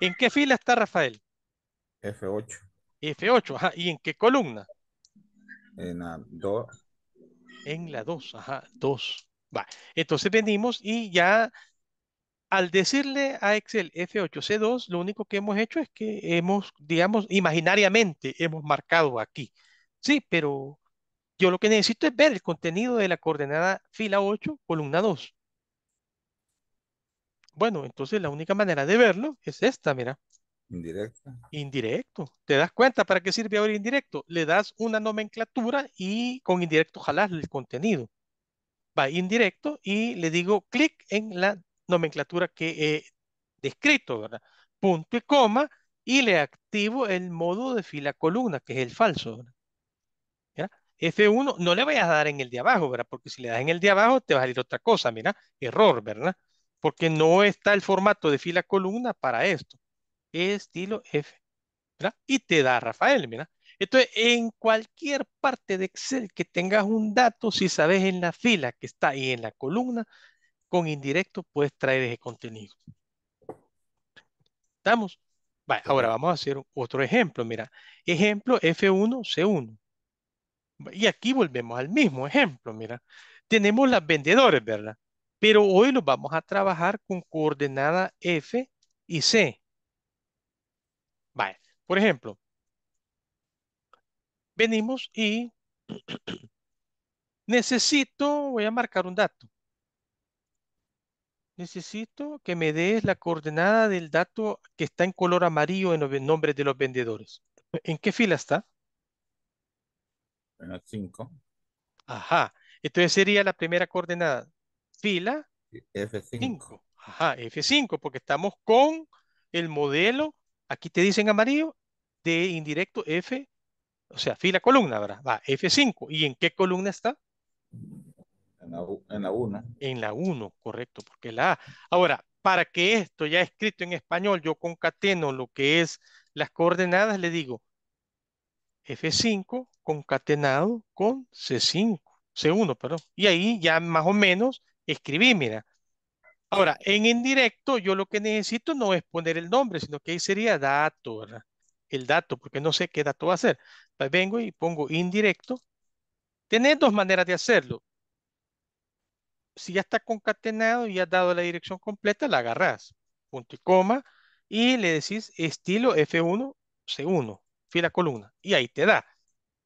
¿En qué fila está Rafael? F8. F8, ajá. ¿Y en qué columna? En la 2. En la 2, ajá, 2. Va. Entonces venimos y ya al decirle a Excel F8C2, lo único que hemos hecho es que hemos, digamos, imaginariamente hemos marcado aquí. Sí, pero yo lo que necesito es ver el contenido de la coordenada fila 8, columna 2. Bueno, entonces la única manera de verlo es esta, mira. Indirecto. Indirecto. ¿Te das cuenta para qué sirve ahora indirecto? Le das una nomenclatura y con indirecto jalás el contenido. Va indirecto y le digo clic en la nomenclatura que he descrito, ¿verdad? Punto y coma, y le activo el modo de fila columna, que es el falso, ¿Ya? F1 no le vayas a dar en el de abajo, ¿verdad? Porque si le das en el de abajo te va a salir otra cosa, mira, error, ¿verdad? Porque no está el formato de fila columna para esto. Estilo F, ¿verdad? Y te da Rafael, mira. Entonces, en cualquier parte de Excel que tengas un dato, si sabes en la fila que está y en la columna, con indirecto puedes traer ese contenido. ¿Estamos? ahora vamos a hacer otro ejemplo. Mira, ejemplo F1, C1. Y aquí volvemos al mismo ejemplo. Mira, tenemos las vendedores, ¿verdad? Pero hoy los vamos a trabajar con coordenada F y C. Vale, por ejemplo, venimos y necesito, voy a marcar un dato necesito que me des la coordenada del dato que está en color amarillo en los nombres de los vendedores. ¿En qué fila está? En la 5. Ajá. Entonces sería la primera coordenada. Fila F5. Ajá, F5, porque estamos con el modelo, aquí te dicen amarillo, de indirecto F, o sea, fila columna, ¿verdad? Va, F5. ¿Y en qué columna está? En la 1. En la 1, correcto, porque la A. Ahora, para que esto ya escrito en español, yo concateno lo que es las coordenadas, le digo F5 concatenado con C5, C1, perdón. Y ahí ya más o menos escribí, mira. Ahora, en indirecto, yo lo que necesito no es poner el nombre, sino que ahí sería dato, ¿verdad? El dato, porque no sé qué dato va a ser. Pues vengo y pongo indirecto. Tenés dos maneras de hacerlo si ya está concatenado y has dado la dirección completa, la agarras punto y coma, y le decís estilo F1, C1, fila columna, y ahí te da.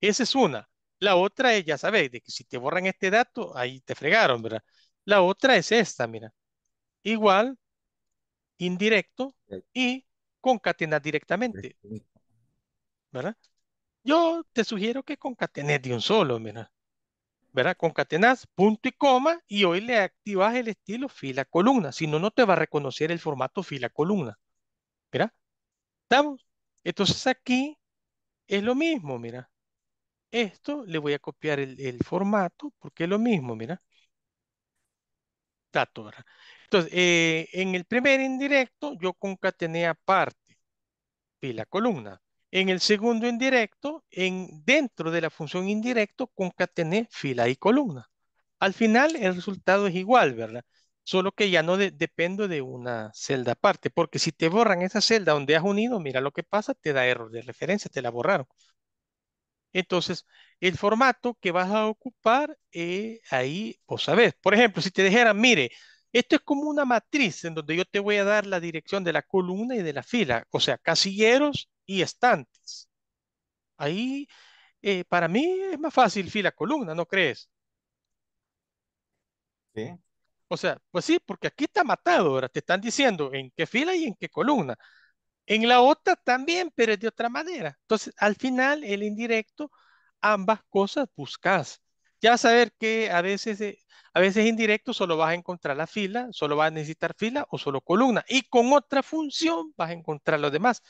Esa es una. La otra es, ya sabéis, de que si te borran este dato, ahí te fregaron, ¿verdad? La otra es esta, mira. Igual, indirecto y concatenar directamente. ¿Verdad? Yo te sugiero que concatenes de un solo, mira. ¿verdad? Concatenas, punto y coma, y hoy le activas el estilo fila-columna, si no, no te va a reconocer el formato fila-columna. ¿Verdad? ¿Estamos? Entonces aquí es lo mismo, mira. Esto le voy a copiar el, formato porque es lo mismo, mira. Dato, ¿verdad? Entonces, eh, en el primer indirecto yo concatené aparte fila-columna. En el segundo indirecto, en, dentro de la función indirecto, concatené fila y columna. Al final, el resultado es igual, ¿verdad? Solo que ya no dependo de una celda aparte, porque si te borran esa celda donde has unido, mira lo que pasa, te da error de referencia, te la borraron. Entonces, el formato que vas a ocupar, eh, ahí vos sabés. Por ejemplo, si te dijeran, mire, esto es como una matriz en donde yo te voy a dar la dirección de la columna y de la fila, o sea, casilleros, y estantes. Ahí, eh, para mí, es más fácil fila columna, ¿no crees? Sí. O sea, pues sí, porque aquí está matado, ahora te están diciendo en qué fila y en qué columna. En la otra también, pero es de otra manera. Entonces, al final, el indirecto, ambas cosas buscas. Ya saber que a veces, eh, a veces indirecto solo vas a encontrar la fila, solo vas a necesitar fila o solo columna. Y con otra función vas a encontrar lo demás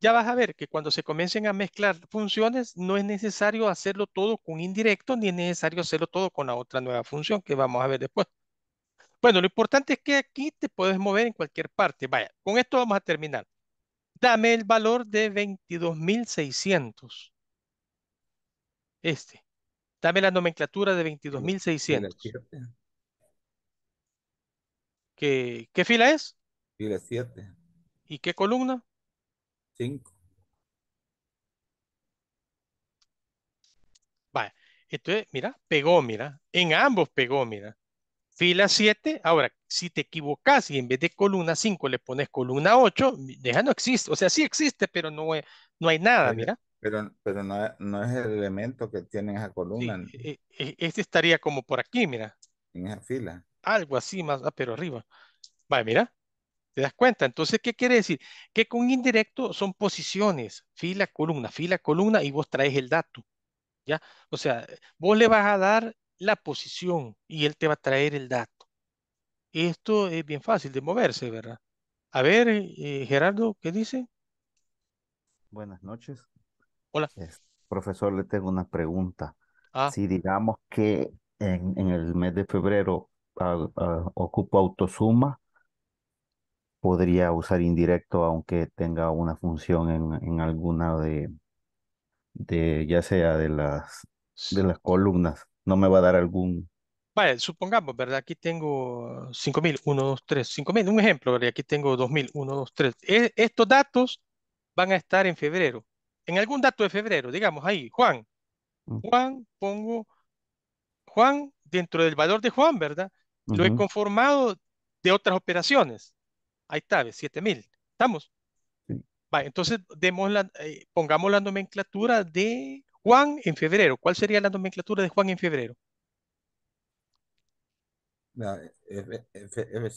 ya vas a ver que cuando se comiencen a mezclar funciones, no es necesario hacerlo todo con indirecto, ni es necesario hacerlo todo con la otra nueva función que vamos a ver después. Bueno, lo importante es que aquí te puedes mover en cualquier parte. Vaya, con esto vamos a terminar. Dame el valor de 22,600. Este. Dame la nomenclatura de 22,600. ¿Qué, ¿Qué fila es? Fila 7. ¿Y qué columna? 5. Vale. Entonces, mira, pegó, mira. En ambos pegó, mira. Fila 7, ahora, si te equivocas y en vez de columna 5 le pones columna 8, deja no existe. O sea, sí existe, pero no, no hay nada, mira. Pero, no, es el elemento que tiene esa columna. E, e, este estaría como por aquí, mira. En esa fila. Algo así más, ah, pero arriba. Vale, mira. ¿Te das cuenta? Entonces, ¿qué quiere decir? Que con indirecto son posiciones, fila, columna, fila, columna, y vos traes el dato. ¿Ya? O sea, vos le vas a dar la posición y él te va a traer el dato. Esto es bien fácil de moverse, ¿verdad? A ver, eh, Gerardo, ¿qué dice? Buenas noches. Hola. profesor, le tengo una pregunta. Ah. Si digamos que en, el mes de febrero ah, ah, ocupo autosuma, podría usar indirecto aunque tenga una función en, alguna de, ya sea de las, columnas. No me va a dar algún... Vale, supongamos, ¿verdad? Aquí tengo 5000, 1, 2, 3, 5000, un ejemplo, ¿verdad? Aquí tengo 2000, 1, 2, 3. estos datos van a estar en febrero. En algún dato de febrero, digamos ahí, Juan. Mm. Juan, pongo Juan dentro del valor de Juan, ¿verdad? Lo he conformado de otras operaciones. Ahí está, 7000. ¿Estamos? Vale, entonces eh, pongamos la nomenclatura de Juan en febrero. ¿Cuál sería la nomenclatura de Juan en febrero? Eh, eh,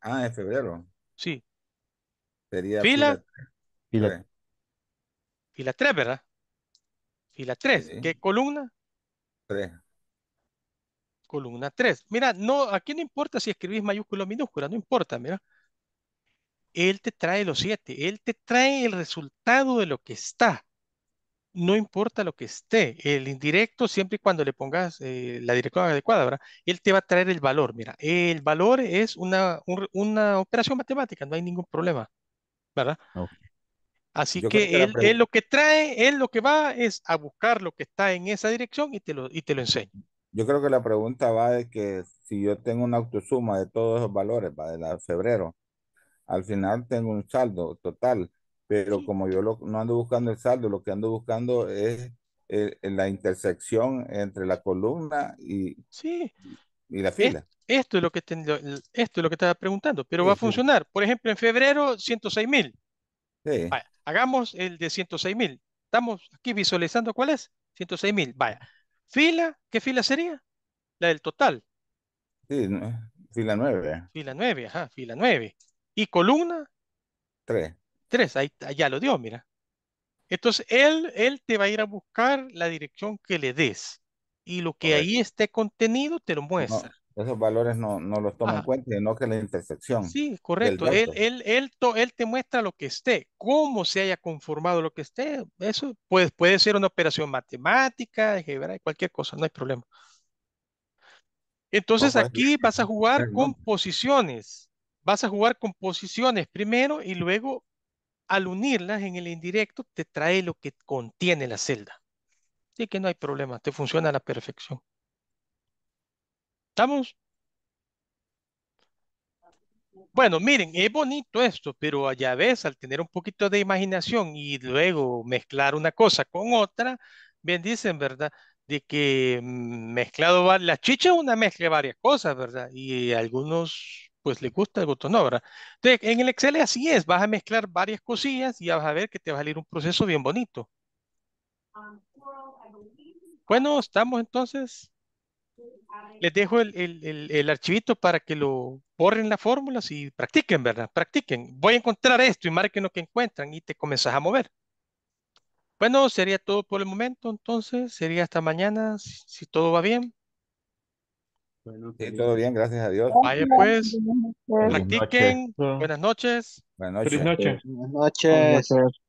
ah, en febrero. Sí. Sería fila. Fila 3, fila 3 ¿verdad? Fila 3. ¿Qué columna? 3. Columna 3. Mira, no, aquí no importa si escribís mayúscula o minúscula, no importa, mira. Él te trae los siete, Él te trae el resultado de lo que está. No importa lo que esté, el indirecto, siempre y cuando le pongas eh, la dirección adecuada, ¿verdad? Él te va a traer el valor. Mira, el valor es una, una operación matemática, no hay ningún problema, ¿verdad? Así que, él, lo que trae, él lo que va es a buscar lo que está en esa dirección y te lo, y te lo enseña. Yo creo que la pregunta va de que si yo tengo una autosuma de todos los valores, para de la febrero, al final tengo un saldo total, pero como yo no ando buscando el saldo, lo que ando buscando es la intersección entre la columna y, sí. y la fila. esto, es lo que esto es lo que estaba preguntando, pero va a funcionar. Por ejemplo, en febrero, 106 mil. hagamos el de 106 mil. Estamos aquí visualizando cuál es. 106 mil. Vaya. Fila, ¿qué fila sería? La del total. Sí, fila 9. Fila 9, ajá, fila 9 y columna. Tres. Tres, ahí ya lo dio, mira. Entonces, él, él te va a ir a buscar la dirección que le des y lo que ahí esté contenido te lo muestra. esos valores no, no los toma en cuenta, no que la intersección. Sí, correcto. Él, él, él, te muestra lo que esté, cómo se haya conformado lo que esté. Eso puede, puede ser una operación matemática, algebra, cualquier cosa, no hay problema. Entonces aquí vas a jugar con posiciones vas a jugar con posiciones primero y luego al unirlas en el indirecto te trae lo que contiene la celda. Así que no hay problema, te funciona a la perfección. ¿Estamos? Bueno, miren, es bonito esto, pero ya ves, al tener un poquito de imaginación y luego mezclar una cosa con otra, bien dicen, ¿verdad? De que mm, mezclado, la chicha es una mezcla de varias cosas, ¿verdad? Y algunos pues les gusta, el botón no, ¿verdad? Entonces, en el Excel así es, vas a mezclar varias cosillas y vas a ver que te va a salir un proceso bien bonito. Bueno, estamos entonces. Les dejo el, el, archivito para que lo borren las fórmulas y practiquen, ¿verdad? Practiquen. Voy a encontrar esto y marquen lo que encuentran y te comenzas a mover. Bueno, sería todo por el momento, entonces sería hasta mañana, si todo va bien sí, todo bien, gracias a Dios. Vaya pues, practiquen. Buenas noches. Buenas noches. Buenas noches. Buenas noches.